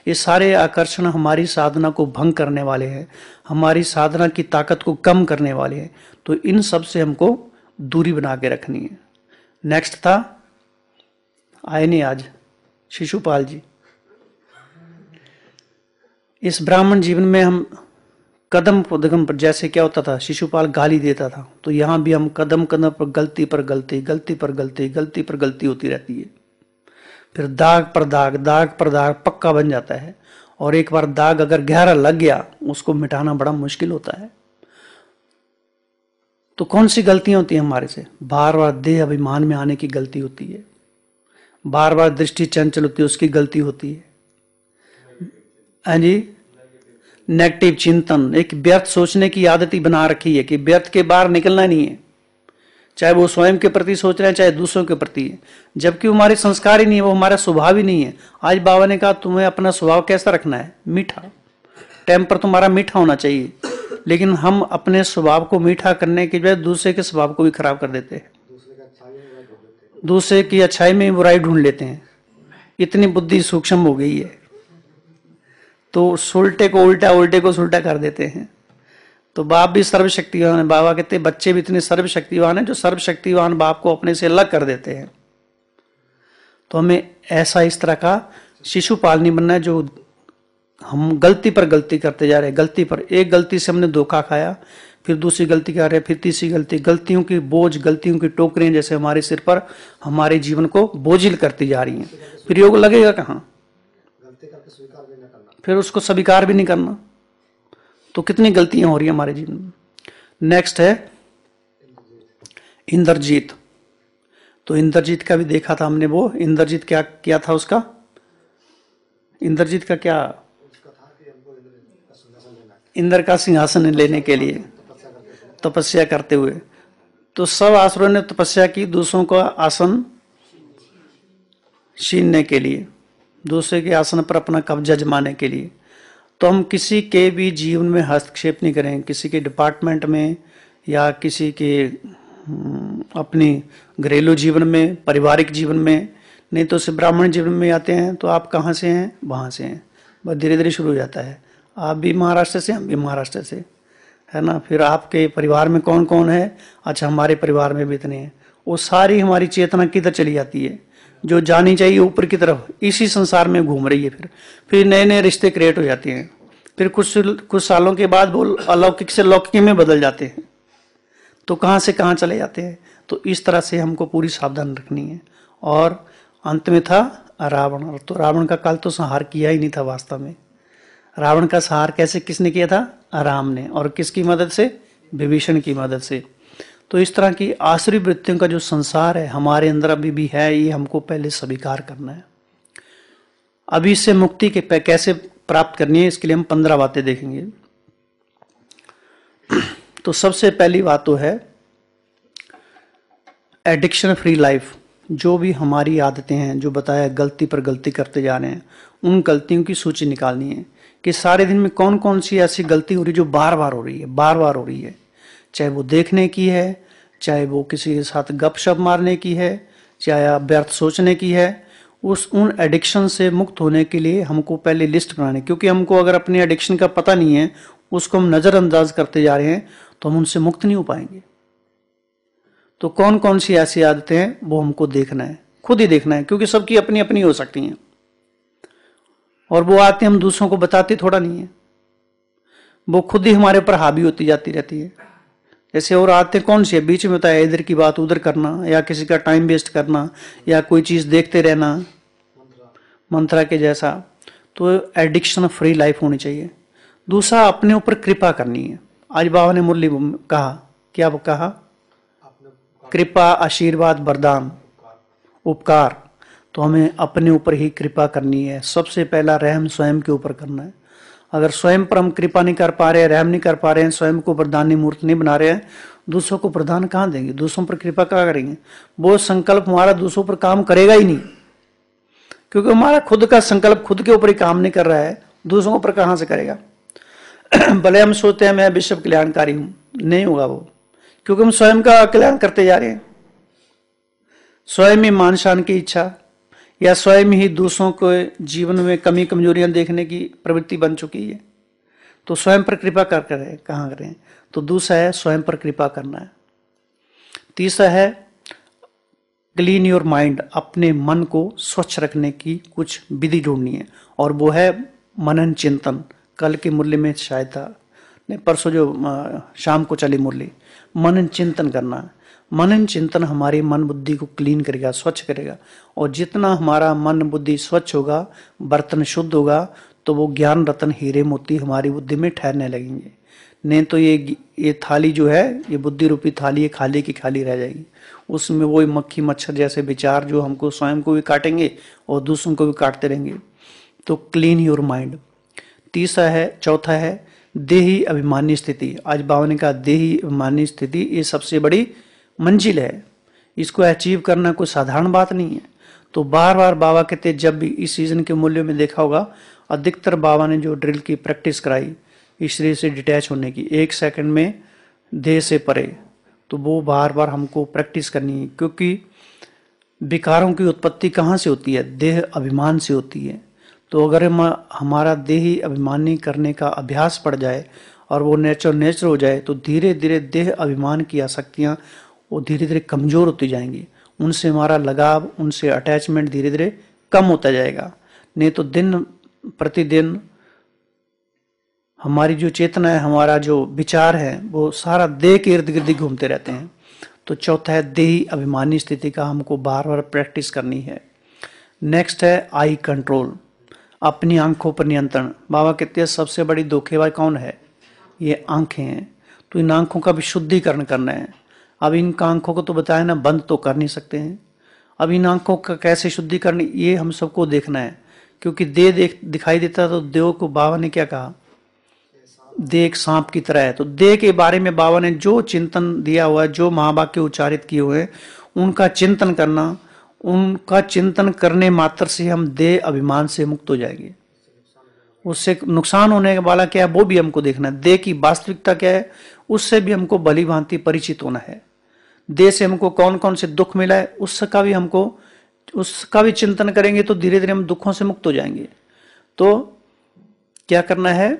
ये सारे आकर्षण हमारी साधना को भंग करने वाले हैं हमारी साधना की ताकत को कम करने वाले हैं तो इन सब से हमको दूरी बना के रखनी है नेक्स्ट था आए नहीं आज शिशुपाल जी इस ब्राह्मण जीवन में हम कदम कदम पर जैसे क्या होता था शिशुपाल गाली देता था तो यहां भी हम कदम कदम पर गलती पर गलती गलती पर गलती गलती पर गलती होती रहती है फिर दाग पर दाग दाग पर दाग पक्का बन जाता है और एक बार दाग अगर गहरा लग गया उसको मिटाना बड़ा मुश्किल होता है तो कौन सी गलतियां होती हैं हमारे से बार बार देह अभिमान में आने की गलती होती है बार बार दृष्टि चंचल होती है उसकी गलती होती है हाँ जी नेगेटिव चिंतन एक व्यर्थ सोचने की आदत ही बना रखी है कि व्यर्थ के बाहर निकलना नहीं है चाहे वो स्वयं के प्रति सोच रहे हैं चाहे दूसरों के प्रति है जबकि वो हमारे संस्कार ही नहीं है वो हमारा स्वभाव ही नहीं है आज बाबा ने कहा तुम्हें अपना स्वभाव कैसा रखना है मीठा टेम्पर तुम्हारा मीठा होना चाहिए लेकिन हम अपने स्वभाव को मीठा करने के बजाय दूसरे के स्वभाव को भी खराब कर देते हैं दूसरे की अच्छाई में बुराई ढूंढ लेते हैं इतनी बुद्धि सूक्ष्म हो गई है तो सुलटे को उल्टा उल्टे को सुलटा कर देते हैं तो बाप भी सर्वशक्तिवान है बाबा कहते हैं बच्चे भी इतने सर्वशक्तिवान है जो सर्वशक्तिवान बाप को अपने से अलग कर देते हैं तो हमें ऐसा इस तरह का शिशुपाल नहीं बनना है जो हम गलती पर गलती करते जा रहे हैं गलती पर एक गलती से हमने धोखा खाया फिर दूसरी गलती क्या रहे फिर तीसरी गलती गलतियों की बोझ गलतियों की टोकरें जैसे हमारे सिर पर हमारे जीवन को बोझिल करती जा रही हैं फिर योग लगेगा कहाँ फिर उसको स्वीकार भी नहीं करना तो कितनी गलतियां हो रही है हमारे जीवन में नेक्स्ट है इंद्रजीत तो इंद्रजीत का भी देखा था हमने वो इंद्रजीत क्या किया था उसका इंद्रजीत का क्या इंद्र का सिंहासन लेने के लिए तपस्या करते हुए तो सब आसुरों ने तपस्या की दूसरों का आसन छीनने के लिए दूसरे के आसन पर अपना कब्जा जमाने के लिए तो हम किसी के भी जीवन में हस्तक्षेप नहीं करें किसी के डिपार्टमेंट में या किसी के हम्म, अपनी घरेलू जीवन में पारिवारिक जीवन में नहीं तो ब्राह्मण जीवन में आते हैं तो आप कहाँ से हैं वहाँ से हैं बस धीरे धीरे शुरू हो जाता है आप भी महाराष्ट्र से हम भी महाराष्ट्र से है ना फिर आपके परिवार में कौन कौन है अच्छा हमारे परिवार में भी इतने हैं वो सारी हमारी चेतना किधर चली जाती है जो जानी चाहिए ऊपर की तरफ इसी संसार में घूम रही है फिर फिर नए नए रिश्ते क्रिएट हो जाते हैं फिर कुछ कुछ सालों के बाद वो अलौकिक से लौकिक में बदल जाते हैं तो कहाँ से कहाँ चले जाते हैं तो इस तरह से हमको पूरी सावधान रखनी है और अंत में था रावण तो रावण का काल तो संहार किया ही नहीं था वास्तव में रावण का सहार कैसे किसने किया था राम ने और किसकी मदद से विभीषण की मदद से तो इस तरह की आश्री वृत्तियों का जो संसार है हमारे अंदर अभी भी है ये हमको पहले स्वीकार करना है अभी इससे मुक्ति के कैसे प्राप्त करनी है इसके लिए हम पंद्रह बातें देखेंगे तो सबसे पहली बात तो है एडिक्शन फ्री लाइफ जो भी हमारी आदतें हैं जो बताया गलती पर गलती करते जा रहे हैं उन गलतियों की सूची निकालनी है कि सारे दिन में कौन कौन सी ऐसी गलती हो रही जो बार बार हो रही है बार बार हो रही है चाहे वो देखने की है चाहे वो किसी के साथ गपशप मारने की है चाहे व्यर्थ सोचने की है उस उन एडिक्शन से मुक्त होने के लिए हमको पहले लिस्ट बनाने क्योंकि हमको अगर अपने एडिक्शन का पता नहीं है उसको हम नज़रअंदाज करते जा रहे हैं तो हम उनसे मुक्त नहीं हो पाएंगे तो कौन कौन सी ऐसी आदतें हैं वो हमको देखना है खुद ही देखना है क्योंकि सबकी अपनी अपनी हो सकती हैं और वो आते हम दूसरों को बताते थोड़ा नहीं है वो खुद ही हमारे पर हावी होती जाती रहती है जैसे और आते कौन से बीच में होता है इधर की बात उधर करना या किसी का टाइम वेस्ट करना या कोई चीज़ देखते रहना मंत्रा के जैसा तो एडिक्शन फ्री लाइफ होनी चाहिए दूसरा अपने ऊपर कृपा करनी है आज बाबा ने मुरली कहा क्या वो कहा कृपा आशीर्वाद वरदान उपकार तो हमें अपने ऊपर ही कृपा करनी है सबसे पहला रहम स्वयं के ऊपर करना है अगर स्वयं पर हम कृपा नहीं कर पा रहे हैं रहम नहीं कर पा रहे हैं स्वयं को प्रधान मूर्त नहीं बना रहे हैं दूसरों को प्रधान कहाँ देंगे दूसरों पर कृपा कहाँ करेंगे वो संकल्प हमारा दूसरों पर काम करेगा ही नहीं क्योंकि हमारा खुद का संकल्प खुद के ऊपर ही काम नहीं कर रहा है दूसरों पर कहाँ से करेगा भले हम सोचते हैं मैं विश्व कल्याणकारी हूँ नहीं होगा वो क्योंकि हम स्वयं का कल्याण करते जा रहे हैं स्वयं ही मान शान की इच्छा या स्वयं ही दूसरों के जीवन में कमी कमजोरियां देखने की प्रवृत्ति बन चुकी है तो स्वयं पर कृपा कर करें कहाँ करें तो दूसरा है स्वयं पर कृपा करना है तीसरा है क्लीन योर माइंड अपने मन को स्वच्छ रखने की कुछ विधि ढूंढनी है और वो है मनन चिंतन कल के मूल्य में शायद था नहीं परसों जो शाम को चली मुरली मनन चिंतन करना है मनन चिंतन हमारे मन बुद्धि को क्लीन करेगा स्वच्छ करेगा और जितना हमारा मन बुद्धि स्वच्छ होगा बर्तन शुद्ध होगा तो वो ज्ञान रतन हीरे मोती हमारी बुद्धि में ठहरने लगेंगे नहीं तो ये ये थाली जो है ये बुद्धि रूपी थाली ये खाली की खाली रह जाएगी उसमें वो मक्खी मच्छर जैसे विचार जो हमको स्वयं को भी काटेंगे और दूसरों को भी काटते रहेंगे तो क्लीन योर माइंड तीसरा है चौथा है देही अभिमानी स्थिति आज भावने का देही अभिमानी स्थिति ये सबसे बड़ी मंजिल है इसको अचीव करना कोई साधारण बात नहीं है तो बार बार बाबा कहते जब भी इस सीजन के मूल्य में देखा होगा अधिकतर बाबा ने जो ड्रिल की प्रैक्टिस कराई इस शरीर से डिटैच होने की एक सेकंड में देह से परे तो वो बार बार हमको प्रैक्टिस करनी है क्योंकि विकारों की उत्पत्ति कहाँ से होती है देह अभिमान से होती है तो अगर हम हमारा देह अभिमानी करने का अभ्यास पड़ जाए और वो नेचर नेचर हो जाए तो धीरे धीरे देह अभिमान की आसक्तियाँ वो धीरे धीरे कमज़ोर होती जाएंगी उनसे हमारा लगाव उनसे अटैचमेंट धीरे धीरे कम होता जाएगा नहीं तो दिन प्रतिदिन हमारी जो चेतना है हमारा जो विचार है वो सारा देह के इर्द गिर्द घूमते रहते हैं तो चौथा है देही अभिमानी स्थिति का हमको बार बार प्रैक्टिस करनी है नेक्स्ट है आई कंट्रोल अपनी आंखों पर नियंत्रण बाबा कहते हैं सबसे बड़ी धोखेबाज कौन है ये आंखें हैं तो इन आंखों का भी शुद्धिकरण करना है अब इन आंखों को तो बताया ना बंद तो कर नहीं सकते हैं अब इन आंखों का कैसे शुद्धिकरण ये हम सबको देखना है क्योंकि दे देख दिखाई देता तो देव को बाबा ने क्या कहा देख एक सांप की तरह है तो दे के बारे में बाबा ने जो चिंतन दिया हुआ है जो महावाक्य उच्चारित किए हुए उनका चिंतन करना उनका चिंतन करने मात्र से हम दे अभिमान से मुक्त हो जाएंगे उससे नुकसान होने वाला क्या है वो भी हमको देखना है दे की वास्तविकता क्या है उससे भी हमको भली भांति परिचित होना है देश से हमको कौन कौन से दुख मिला है उसका भी हमको उसका भी चिंतन करेंगे तो धीरे धीरे हम दुखों से मुक्त हो जाएंगे तो क्या करना है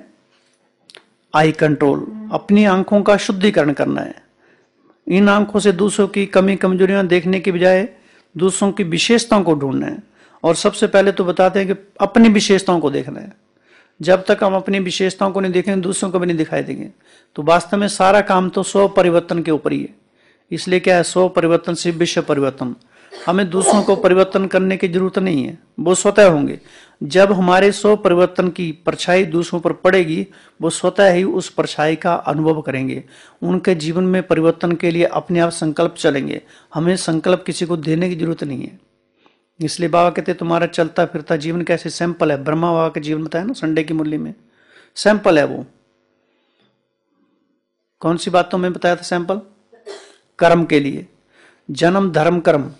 आई कंट्रोल अपनी आंखों का शुद्धिकरण करना है इन आंखों से दूसरों की कमी कमजोरियां देखने के बजाय दूसरों की विशेषताओं को ढूंढना है और सबसे पहले तो बताते हैं कि अपनी विशेषताओं को देखना है जब तक हम अपनी विशेषताओं को नहीं देखेंगे दूसरों को भी नहीं दिखाई देंगे तो वास्तव में सारा काम तो स्व परिवर्तन के ऊपर ही है इसलिए क्या है स्व परिवर्तन से विश्व परिवर्तन हमें दूसरों को परिवर्तन करने की जरूरत नहीं है वो स्वतः होंगे जब हमारे स्व परिवर्तन की परछाई दूसरों पर पड़ेगी वो स्वतः ही उस परछाई का अनुभव करेंगे उनके जीवन में परिवर्तन के लिए अपने आप संकल्प चलेंगे हमें संकल्प किसी को देने की जरूरत नहीं है इसलिए बाबा कहते तुम्हारा चलता फिरता जीवन कैसे सैंपल है ब्रह्मा बाबा का जीवन बताया ना संडे की मुरली में सैंपल है वो कौन सी बातों तो में बताया था सैंपल कर्म के लिए जन्म धर्म कर्म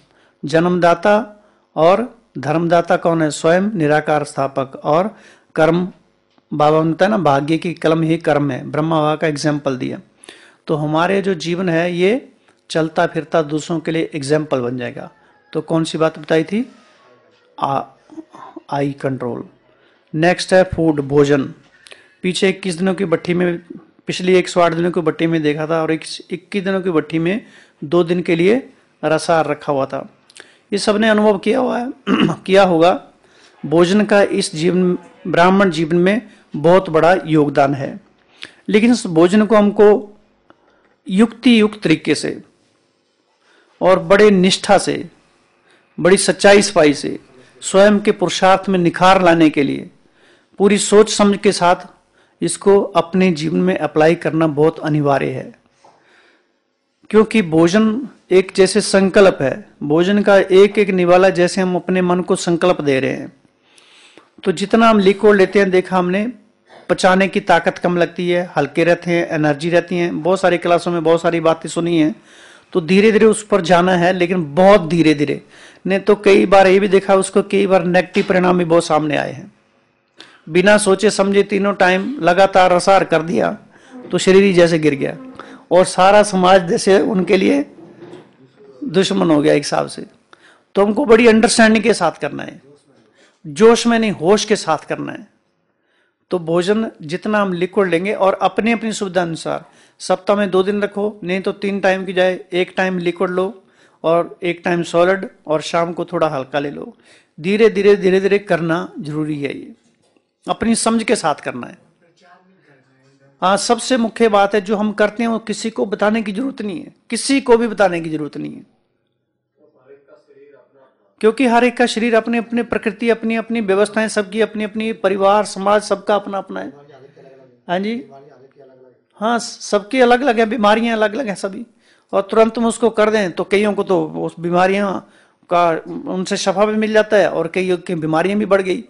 जन्मदाता और धर्मदाता कौन है स्वयं निराकार स्थापक और कर्म बाबा बनता है ना भाग्य की कलम ही कर्म है ब्रह्मा बाबा का एग्जाम्पल दिया तो हमारे जो जीवन है ये चलता फिरता दूसरों के लिए एग्जाम्पल बन जाएगा तो कौन सी बात बताई थी आ, आई कंट्रोल नेक्स्ट है फूड भोजन पीछे इक्कीस दिनों की भट्टी में पिछली एक सौ आठ दिनों की भट्टी में देखा था और एक इक्कीस दिनों की भट्टी में दो दिन के लिए रसा रखा हुआ था ये सब ने अनुभव किया हुआ है किया होगा भोजन का इस जीवन ब्राह्मण जीवन में बहुत बड़ा योगदान है लेकिन इस भोजन को हमको युक्ति युक्त तरीके से और बड़े निष्ठा से बड़ी सच्चाई सफाई से स्वयं के पुरुषार्थ में निखार लाने के लिए पूरी सोच समझ के साथ इसको अपने जीवन में अप्लाई करना बहुत अनिवार्य है क्योंकि भोजन एक जैसे संकल्प है भोजन का एक एक निवाला जैसे हम अपने मन को संकल्प दे रहे हैं तो जितना हम और लेते हैं देखा हमने पचाने की ताकत कम लगती है हल्के रहते हैं एनर्जी रहती है बहुत सारी क्लासों में बहुत सारी बातें सुनी हैं तो धीरे धीरे उस पर जाना है लेकिन बहुत धीरे धीरे ने तो कई बार ये भी देखा उसको कई बार नेगेटिव परिणाम भी बहुत सामने आए हैं बिना सोचे समझे तीनों टाइम लगातार रसार कर दिया तो शरीर ही जैसे गिर गया और सारा समाज जैसे उनके लिए दुश्मन हो गया एक हिसाब से तो हमको बड़ी अंडरस्टैंडिंग के साथ करना है जोश में नहीं होश के साथ करना है तो भोजन जितना हम लिक्विड लेंगे और अपनी अपनी सुविधा अनुसार सप्ताह में दो दिन रखो नहीं तो तीन टाइम की जाए एक टाइम लिक्विड लो और एक टाइम सॉलिड और शाम को थोड़ा हल्का ले लो धीरे धीरे धीरे धीरे करना जरूरी है ये अपनी समझ के साथ करना है हाँ सबसे मुख्य बात है जो हम करते हैं वो किसी को बताने की जरूरत नहीं है किसी को भी बताने की जरूरत नहीं है क्योंकि हर एक का शरीर अपने अपने प्रकृति अपनी अपनी व्यवस्थाएं सबकी अपनी अपनी परिवार समाज सबका अपना अपना है हाँ जी हाँ सबकी अलग अलग है बीमारियां अलग अलग हैं सभी और तुरंत हम उसको कर दें तो कईयों को तो उस बीमारियां का उनसे शफा भी मिल जाता है और कईयों की बीमारियां भी बढ़ गई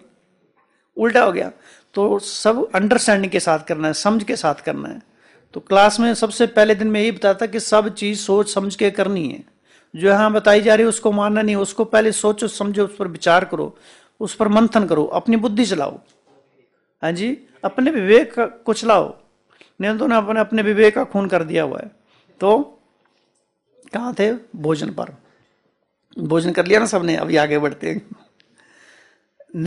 उल्टा हो गया तो सब अंडरस्टैंडिंग के साथ करना है समझ के साथ करना है तो क्लास में सबसे पहले दिन में यही बताता कि सब चीज़ सोच समझ के करनी है जो यहाँ बताई जा रही है उसको मानना नहीं उसको पहले सोचो समझो उस पर विचार करो उस पर मंथन करो अपनी बुद्धि चलाओ हाँ जी अपने विवेक का कुछ लाओ नहीं तो ना अपने अपने विवेक का खून कर दिया हुआ है तो कहाँ थे भोजन पर भोजन कर लिया ना सबने अभी आगे बढ़ते हैं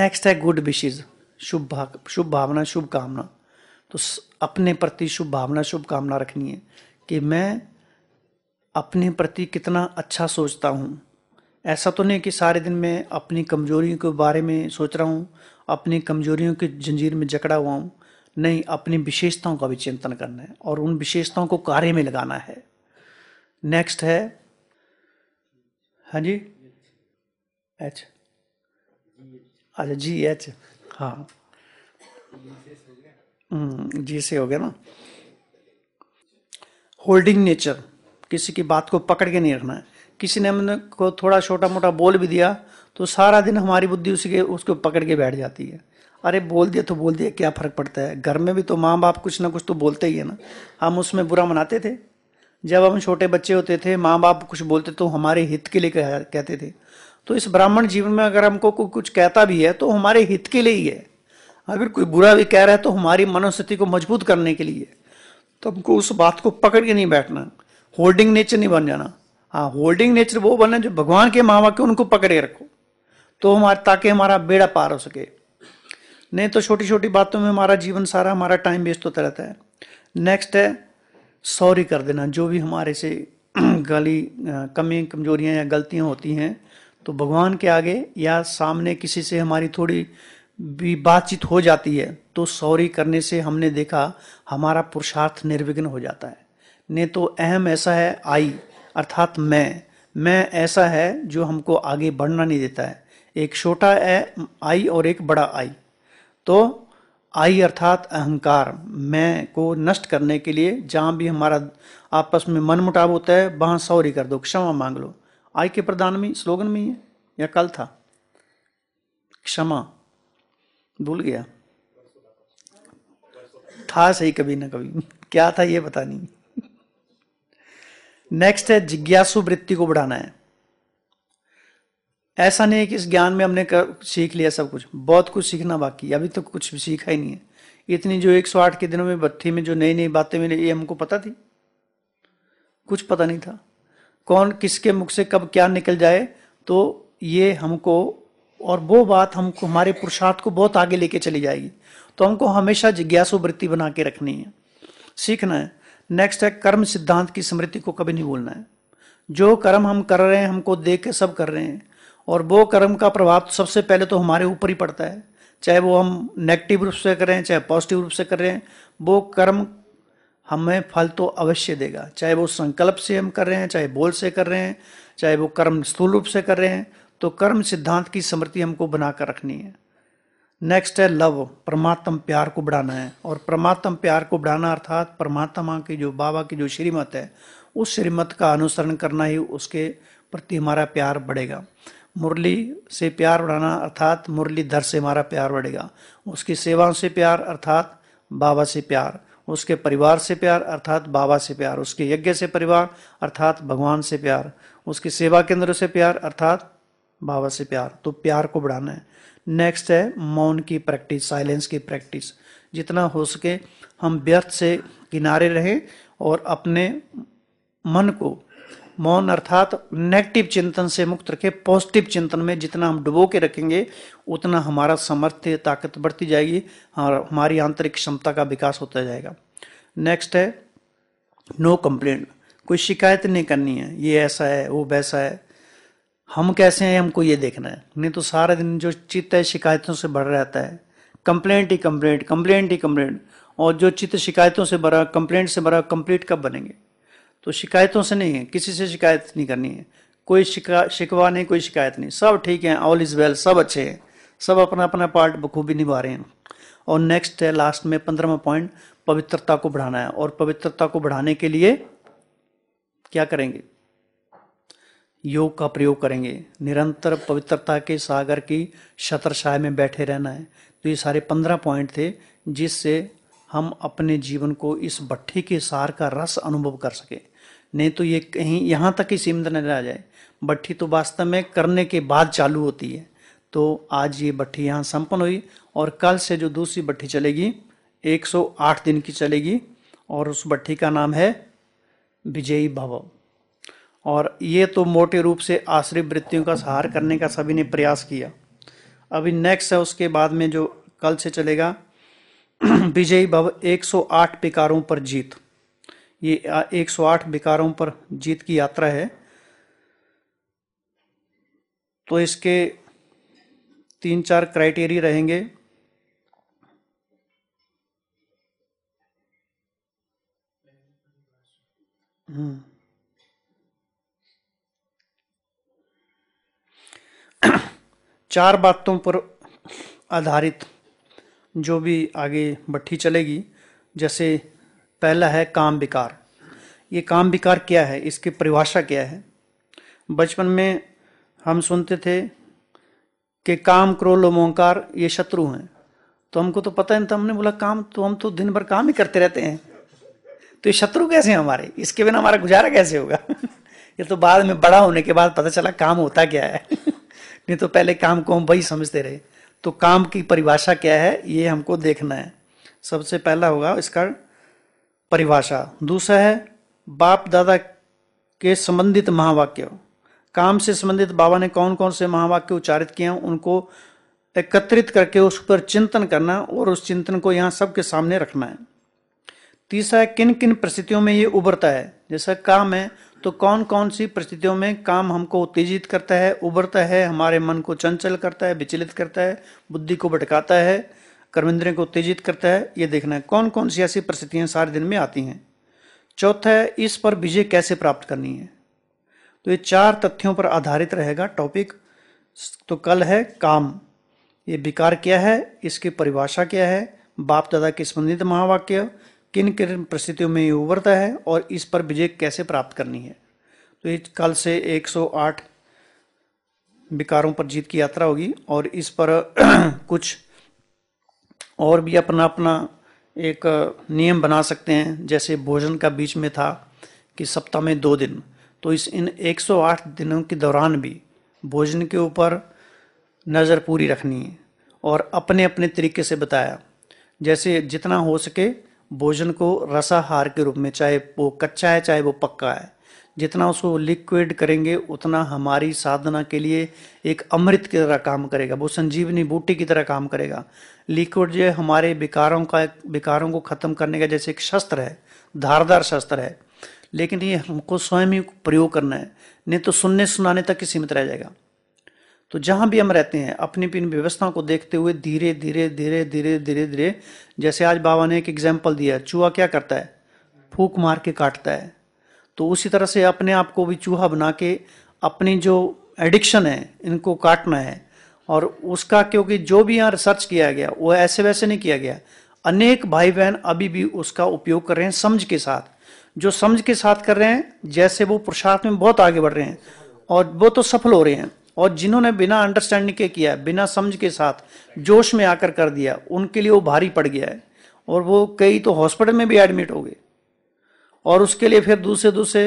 नेक्स्ट है गुड विशेज़ शुभ भाग शुभ भावना शुभ कामना तो अपने प्रति शुभ भावना शुभ कामना रखनी है कि मैं अपने प्रति कितना अच्छा सोचता हूँ ऐसा तो नहीं कि सारे दिन मैं अपनी कमजोरियों के बारे में सोच रहा हूँ अपनी कमजोरियों की जंजीर में जकड़ा हुआ हूँ नहीं अपनी विशेषताओं का भी चिंतन करना है और उन विशेषताओं को कार्य में लगाना है नेक्स्ट है हाँ जी एच अच्छा जी एच हाँ हम्म, जी से हो गया ना होल्डिंग नेचर किसी की बात को पकड़ के नहीं रखना है किसी ने हमने को थोड़ा छोटा मोटा बोल भी दिया तो सारा दिन हमारी बुद्धि उसी के उसको पकड़ के बैठ जाती है अरे बोल दिया तो बोल दिया क्या फ़र्क पड़ता है घर में भी तो माँ बाप कुछ ना कुछ तो बोलते ही है ना हम उसमें बुरा मनाते थे जब हम छोटे बच्चे होते थे माँ बाप कुछ बोलते तो हमारे हित के लिए कहते थे तो इस ब्राह्मण जीवन में अगर हमको कोई कुछ कहता भी है तो हमारे हित के लिए ही है अगर कोई बुरा भी कह रहा है तो हमारी मनोस्थिति को मजबूत करने के लिए तो हमको उस बात को पकड़ के नहीं बैठना होल्डिंग नेचर नहीं बन जाना हाँ होल्डिंग नेचर वो बनना जो भगवान के के उनको पकड़े रखो तो हमारे ताकि हमारा बेड़ा पार हो सके नहीं तो छोटी छोटी बातों में हमारा जीवन सारा हमारा टाइम वेस्ट होता रहता है नेक्स्ट है सॉरी कर देना जो भी हमारे से गली कमी कमजोरियां या गलतियां होती हैं तो भगवान के आगे या सामने किसी से हमारी थोड़ी भी बातचीत हो जाती है तो सॉरी करने से हमने देखा हमारा पुरुषार्थ निर्विघ्न हो जाता है ने तो अहम ऐसा है आई अर्थात मैं मैं ऐसा है जो हमको आगे बढ़ना नहीं देता है एक छोटा है आई और एक बड़ा आई तो आई अर्थात अहंकार मैं को नष्ट करने के लिए जहाँ भी हमारा आपस में मनमुटाव होता है वहाँ सॉरी कर दो क्षमा मांग लो आज के प्रधान में स्लोगन में ही है या कल था क्षमा भूल गया था सही कभी ना कभी क्या था ये पता नहीं नेक्स्ट है जिज्ञासु वृत्ति को बढ़ाना है ऐसा नहीं है कि इस ज्ञान में हमने कर, सीख लिया सब कुछ बहुत कुछ सीखना बाकी अभी तो कुछ भी सीखा ही नहीं है इतनी जो 108 के दिनों में भट्टी में जो नई नई बातें मिली ये हमको पता थी कुछ पता नहीं था कौन किसके मुख से कब क्या निकल जाए तो ये हमको और वो बात हमको हमारे पुरुषार्थ को बहुत आगे लेके चली जाएगी तो हमको हमेशा जिज्ञासु वृत्ति बना के रखनी है सीखना है नेक्स्ट है कर्म सिद्धांत की स्मृति को कभी नहीं भूलना है जो कर्म हम कर रहे हैं हमको देख के सब कर रहे हैं और वो कर्म का प्रभाव तो सबसे पहले तो हमारे ऊपर ही पड़ता है चाहे वो हम नेगेटिव रूप से करें चाहे पॉजिटिव रूप से कर रहे हैं वो कर्म हमें फल तो अवश्य देगा चाहे वो संकल्प से हम कर रहे हैं चाहे बोल से कर रहे हैं चाहे वो कर्म स्थूल रूप से कर रहे हैं तो कर्म सिद्धांत की स्मृति हमको बनाकर रखनी है नेक्स्ट है लव परमात्म प्यार को बढ़ाना है और परमात्म प्यार को बढ़ाना अर्थात परमात्मा की जो बाबा की जो श्रीमत है उस श्रीमत का अनुसरण करना ही उसके प्रति हमारा प्यार बढ़ेगा मुरली से प्यार बढ़ाना अर्थात मुरलीधर से हमारा प्यार बढ़ेगा उसकी सेवाओं से प्यार अर्थात बाबा से प्यार उसके परिवार से प्यार अर्थात बाबा से प्यार उसके यज्ञ से परिवार अर्थात भगवान से प्यार उसके सेवा केंद्र से प्यार अर्थात बाबा से प्यार तो प्यार को बढ़ाना है नेक्स्ट है मौन की प्रैक्टिस साइलेंस की प्रैक्टिस जितना हो सके हम व्यर्थ से किनारे रहें और अपने मन को मौन अर्थात नेगेटिव चिंतन से मुक्त रखें पॉजिटिव चिंतन में जितना हम डुबो के रखेंगे उतना हमारा सामर्थ्य ताकत बढ़ती जाएगी और हमारी आंतरिक क्षमता का विकास होता जाएगा नेक्स्ट है नो कंप्लेंट कोई शिकायत नहीं करनी है ये ऐसा है वो वैसा है हम कैसे हैं हमको ये देखना है नहीं तो सारा दिन जो चित्त है शिकायतों से भर रहता है कंप्लेंट ही कंप्लेंट कंप्लेंट ही कंप्लेंट और जो चित्त शिकायतों से भरा कंप्लेंट से भरा कंप्लीट कब बनेंगे तो शिकायतों से नहीं है किसी से शिकायत नहीं करनी है कोई शिका शिकवा नहीं कोई शिकायत नहीं सब ठीक है ऑल इज़ वेल सब अच्छे हैं सब अपना अपना पार्ट बखूबी निभा रहे हैं और नेक्स्ट है लास्ट में पंद्रहवा पॉइंट पवित्रता को बढ़ाना है और पवित्रता को बढ़ाने के लिए क्या करेंगे योग का प्रयोग करेंगे निरंतर पवित्रता के सागर की छत्रछाया में बैठे रहना है तो ये सारे पंद्रह पॉइंट थे जिससे हम अपने जीवन को इस भट्ठी के सार का रस अनुभव कर सकें नहीं तो ये कहीं यहाँ तक ही सीमित नजर आ जाए भट्ठी तो वास्तव में करने के बाद चालू होती है तो आज ये भट्ठी यहाँ संपन्न हुई और कल से जो दूसरी भट्ठी चलेगी 108 दिन की चलेगी और उस भट्टी का नाम है विजयी भव और ये तो मोटे रूप से आश्रय वृत्तियों का सहार करने का सभी ने प्रयास किया अभी नेक्स्ट है उसके बाद में जो कल से चलेगा विजयी भव 108 पिकारों पर जीत ये 108 विकारों पर जीत की यात्रा है तो इसके तीन चार क्राइटेरिया रहेंगे हम्म। चार बातों पर आधारित जो भी आगे भट्ठी चलेगी जैसे पहला है काम विकार ये काम विकार क्या है इसकी परिभाषा क्या है बचपन में हम सुनते थे कि काम लो मोहकार ये शत्रु हैं तो हमको तो पता नहीं था तो हमने बोला काम तो हम तो दिन भर काम ही करते रहते हैं तो ये शत्रु कैसे हैं हमारे इसके बिना हमारा गुजारा कैसे होगा ये तो बाद में बड़ा होने के बाद पता चला काम होता क्या है नहीं तो पहले काम को हम वही समझते रहे तो काम की परिभाषा क्या है ये हमको देखना है सबसे पहला होगा इसका परिभाषा दूसरा है बाप दादा के संबंधित महावाक्य काम से संबंधित बाबा ने कौन कौन से महावाक्य उच्चारित किए हैं उनको एकत्रित करके उस पर चिंतन करना और उस चिंतन को यहाँ सबके सामने रखना है तीसरा है किन किन परिस्थितियों में ये उभरता है जैसा काम है तो कौन कौन सी परिस्थितियों में काम हमको उत्तेजित करता है उभरता है हमारे मन को चंचल करता है विचलित करता है बुद्धि को भटकाता है कर्मेंद्रियों को उत्तेजित करता है ये देखना है कौन कौन सी ऐसी परिस्थितियाँ सारे दिन में आती हैं चौथा है इस पर विजय कैसे प्राप्त करनी है तो ये चार तथ्यों पर आधारित रहेगा टॉपिक तो कल है काम ये विकार क्या है इसकी परिभाषा क्या है बाप दादा के संबंधित महावाक्य किन किन परिस्थितियों में ये उभरता है और इस पर विजय कैसे प्राप्त करनी है तो ये कल से 108 विकारों पर जीत की यात्रा होगी और इस पर कुछ और भी अपना अपना एक नियम बना सकते हैं जैसे भोजन का बीच में था कि सप्ताह में दो दिन तो इस इन 108 दिनों के दौरान भी भोजन के ऊपर नज़र पूरी रखनी है और अपने अपने तरीके से बताया जैसे जितना हो सके भोजन को रसाहार के रूप में चाहे वो कच्चा है चाहे वो पक्का है जितना उसको लिक्विड करेंगे उतना हमारी साधना के लिए एक अमृत की तरह काम करेगा वो संजीवनी बूटी की तरह काम करेगा लिक्विड जो हमारे विकारों का विकारों को ख़त्म करने का जैसे एक शस्त्र है धारदार शस्त्र है लेकिन ये हमको स्वयं ही प्रयोग करना है नहीं तो सुनने सुनाने तक ही सीमित रह जाएगा तो जहाँ भी हम रहते हैं अपनी अपनी व्यवस्थाओं को देखते हुए धीरे धीरे धीरे धीरे धीरे धीरे जैसे आज बाबा ने एक एग्जाम्पल दिया चूहा क्या करता है फूक मार के काटता है तो उसी तरह से अपने आप को भी चूहा बना के अपनी जो एडिक्शन है इनको काटना है और उसका क्योंकि जो भी यहाँ रिसर्च किया गया वो ऐसे वैसे नहीं किया गया अनेक भाई बहन अभी भी उसका उपयोग कर रहे हैं समझ के साथ जो समझ के साथ कर रहे हैं जैसे वो पुरुषार्थ में बहुत आगे बढ़ रहे हैं और वो तो सफल हो रहे हैं और जिन्होंने बिना अंडरस्टैंडिंग के किया बिना समझ के साथ जोश में आकर कर दिया उनके लिए वो भारी पड़ गया है और वो कई तो हॉस्पिटल में भी एडमिट हो गए और उसके लिए फिर दूसरे दूसरे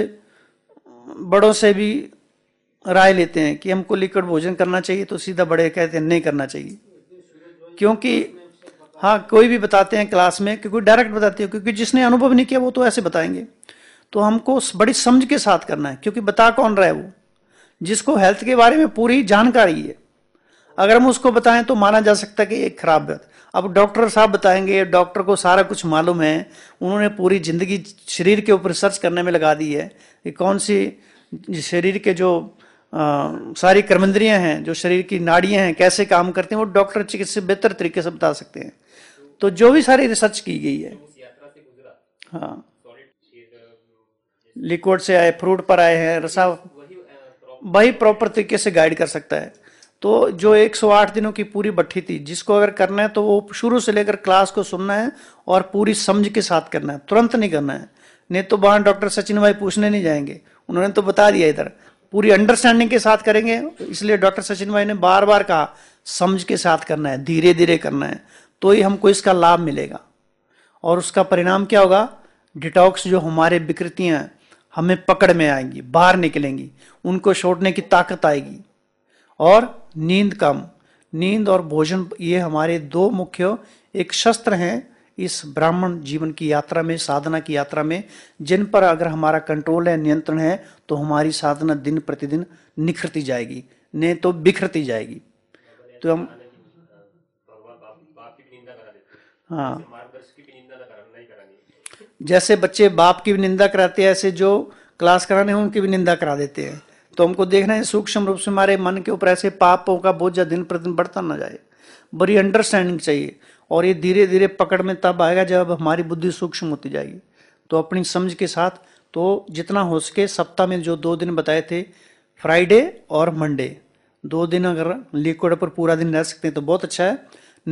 बड़ों से भी राय लेते हैं कि हमको लिक्विड भोजन करना चाहिए तो सीधा बड़े कहते हैं नहीं करना चाहिए क्योंकि हाँ कोई भी बताते हैं क्लास में क्योंकि डायरेक्ट बताते हैं क्योंकि जिसने अनुभव नहीं किया वो तो ऐसे बताएंगे तो हमको बड़ी समझ के साथ करना है क्योंकि बता कौन रहा है वो जिसको हेल्थ के बारे में पूरी जानकारी है अगर हम उसको बताएं तो माना जा सकता है कि एक खराब बात अब डॉक्टर साहब बताएंगे डॉक्टर को सारा कुछ मालूम है उन्होंने पूरी ज़िंदगी शरीर के ऊपर रिसर्च करने में लगा दी है कि कौन सी शरीर के जो आ, सारी कर्मेंद्रियाँ हैं जो शरीर की नाड़ियाँ हैं कैसे काम करते हैं वो डॉक्टर चिकित्सक बेहतर तरीके से बता सकते हैं तो जो भी सारी रिसर्च की गई है हाँ लिक्विड से आए फ्रूट पर आए हैं रसा वही प्रॉपर तरीके से गाइड कर सकता है तो जो 108 दिनों की पूरी बट्ठी थी जिसको अगर करना है तो वो शुरू से लेकर क्लास को सुनना है और पूरी समझ के साथ करना है तुरंत नहीं करना है नहीं तो बाहर डॉक्टर सचिन भाई पूछने नहीं जाएंगे उन्होंने तो बता दिया इधर पूरी अंडरस्टैंडिंग के साथ करेंगे इसलिए डॉक्टर सचिन भाई ने बार बार कहा समझ के साथ करना है धीरे धीरे करना है तो ही हमको इसका लाभ मिलेगा और उसका परिणाम क्या होगा डिटॉक्स जो हमारे विकृतियाँ हैं हमें पकड़ में आएंगी बाहर निकलेंगी उनको छोड़ने की ताकत आएगी और नींद कम नींद और भोजन ये हमारे दो मुख्य एक शस्त्र हैं इस ब्राह्मण जीवन की यात्रा में साधना की यात्रा में जिन पर अगर हमारा कंट्रोल है नियंत्रण है तो हमारी साधना दिन प्रतिदिन निखरती जाएगी नहीं तो बिखरती जाएगी तो हम हाँ जैसे बच्चे बाप की भी निंदा कराते हैं ऐसे जो क्लास कराने हैं उनकी भी निंदा करा देते हैं तो हमको देखना है सूक्ष्म रूप से हमारे मन के ऊपर ऐसे पापों का बोझ दिन प्रतिदिन बढ़ता ना जाए बड़ी अंडरस्टैंडिंग चाहिए और ये धीरे धीरे पकड़ में तब आएगा जब हमारी बुद्धि सूक्ष्म होती जाएगी तो अपनी समझ के साथ तो जितना हो सके सप्ताह में जो दो दिन बताए थे फ्राइडे और मंडे दो दिन अगर लिक्विड पर पूरा दिन रह सकते हैं तो बहुत अच्छा है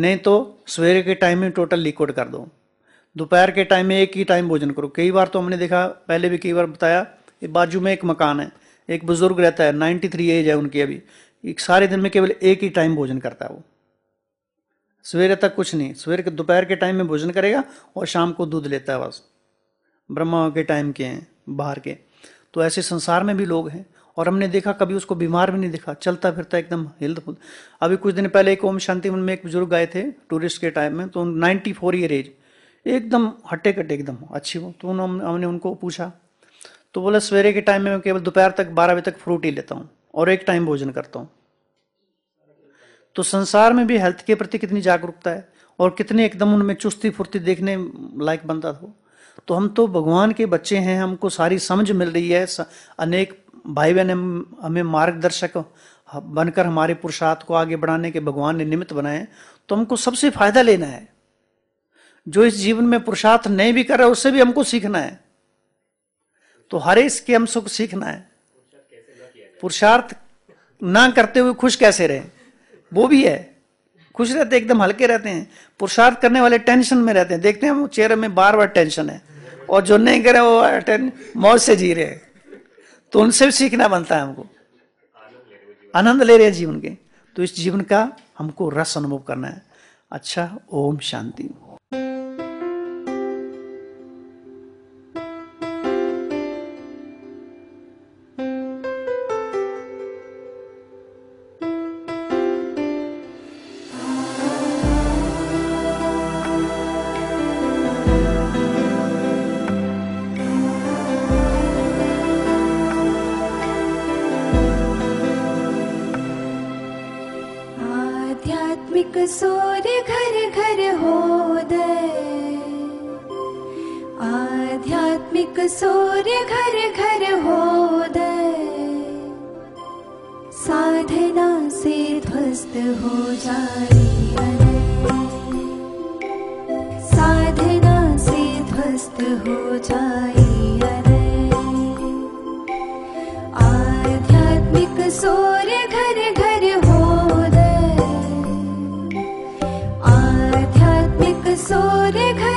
नहीं तो सवेरे के टाइम में टोटल लिक्विड कर दो दोपहर के टाइम में एक ही टाइम भोजन करो कई बार तो हमने देखा पहले भी कई बार बताया बाजू में एक मकान है एक बुजुर्ग रहता है नाइन्टी थ्री एज है उनकी अभी एक सारे दिन में केवल एक ही टाइम भोजन करता है वो सवेरे तक कुछ नहीं सवेरे के दोपहर के टाइम में भोजन करेगा और शाम को दूध लेता है बस ब्रह्मा के टाइम के हैं बाहर के तो ऐसे संसार में भी लोग हैं और हमने देखा कभी उसको बीमार भी नहीं देखा चलता फिरता एकदम हिल अभी कुछ दिन पहले एक ओम शांति मन में एक बुजुर्ग आए थे टूरिस्ट के टाइम में तो नाइन्टी फोर ईयर एज एकदम हटे कटे एकदम अच्छी हो तो हमने उनको पूछा तो बोला सवेरे के टाइम में केवल दोपहर तक बारह बजे तक फ्रूट ही लेता हूँ और एक टाइम भोजन करता हूँ तो संसार में भी हेल्थ के प्रति कितनी जागरूकता है और कितने एकदम उनमें चुस्ती फुर्ती देखने लायक बनता था तो हम तो भगवान के बच्चे हैं हमको सारी समझ मिल रही है अनेक भाई बहन हमें मार्गदर्शक बनकर हमारे पुरुषार्थ को आगे बढ़ाने के भगवान ने निमित्त बनाए तो हमको सबसे फायदा लेना है जो इस जीवन में पुरुषार्थ नहीं भी कर रहा है उससे भी हमको सीखना है तो हर इसके हम सुख सीखना है पुरुषार्थ ना करते हुए खुश कैसे रहे वो भी है खुश रहते एकदम हल्के रहते हैं पुरुषार्थ करने वाले टेंशन में रहते हैं देखते हैं हम चेहरे में बार बार टेंशन है और जो नहीं करे वो मौज से जी रहे हैं तो उनसे भी सीखना बनता है हमको आनंद ले रहे हैं जीवन के तो इस जीवन का हमको रस अनुभव करना है अच्छा ओम शांति सूर्य घर घर हो आध्यात्मिक सूर्य घर घर हो साधना से ध्वस्त हो जाए गोरे घर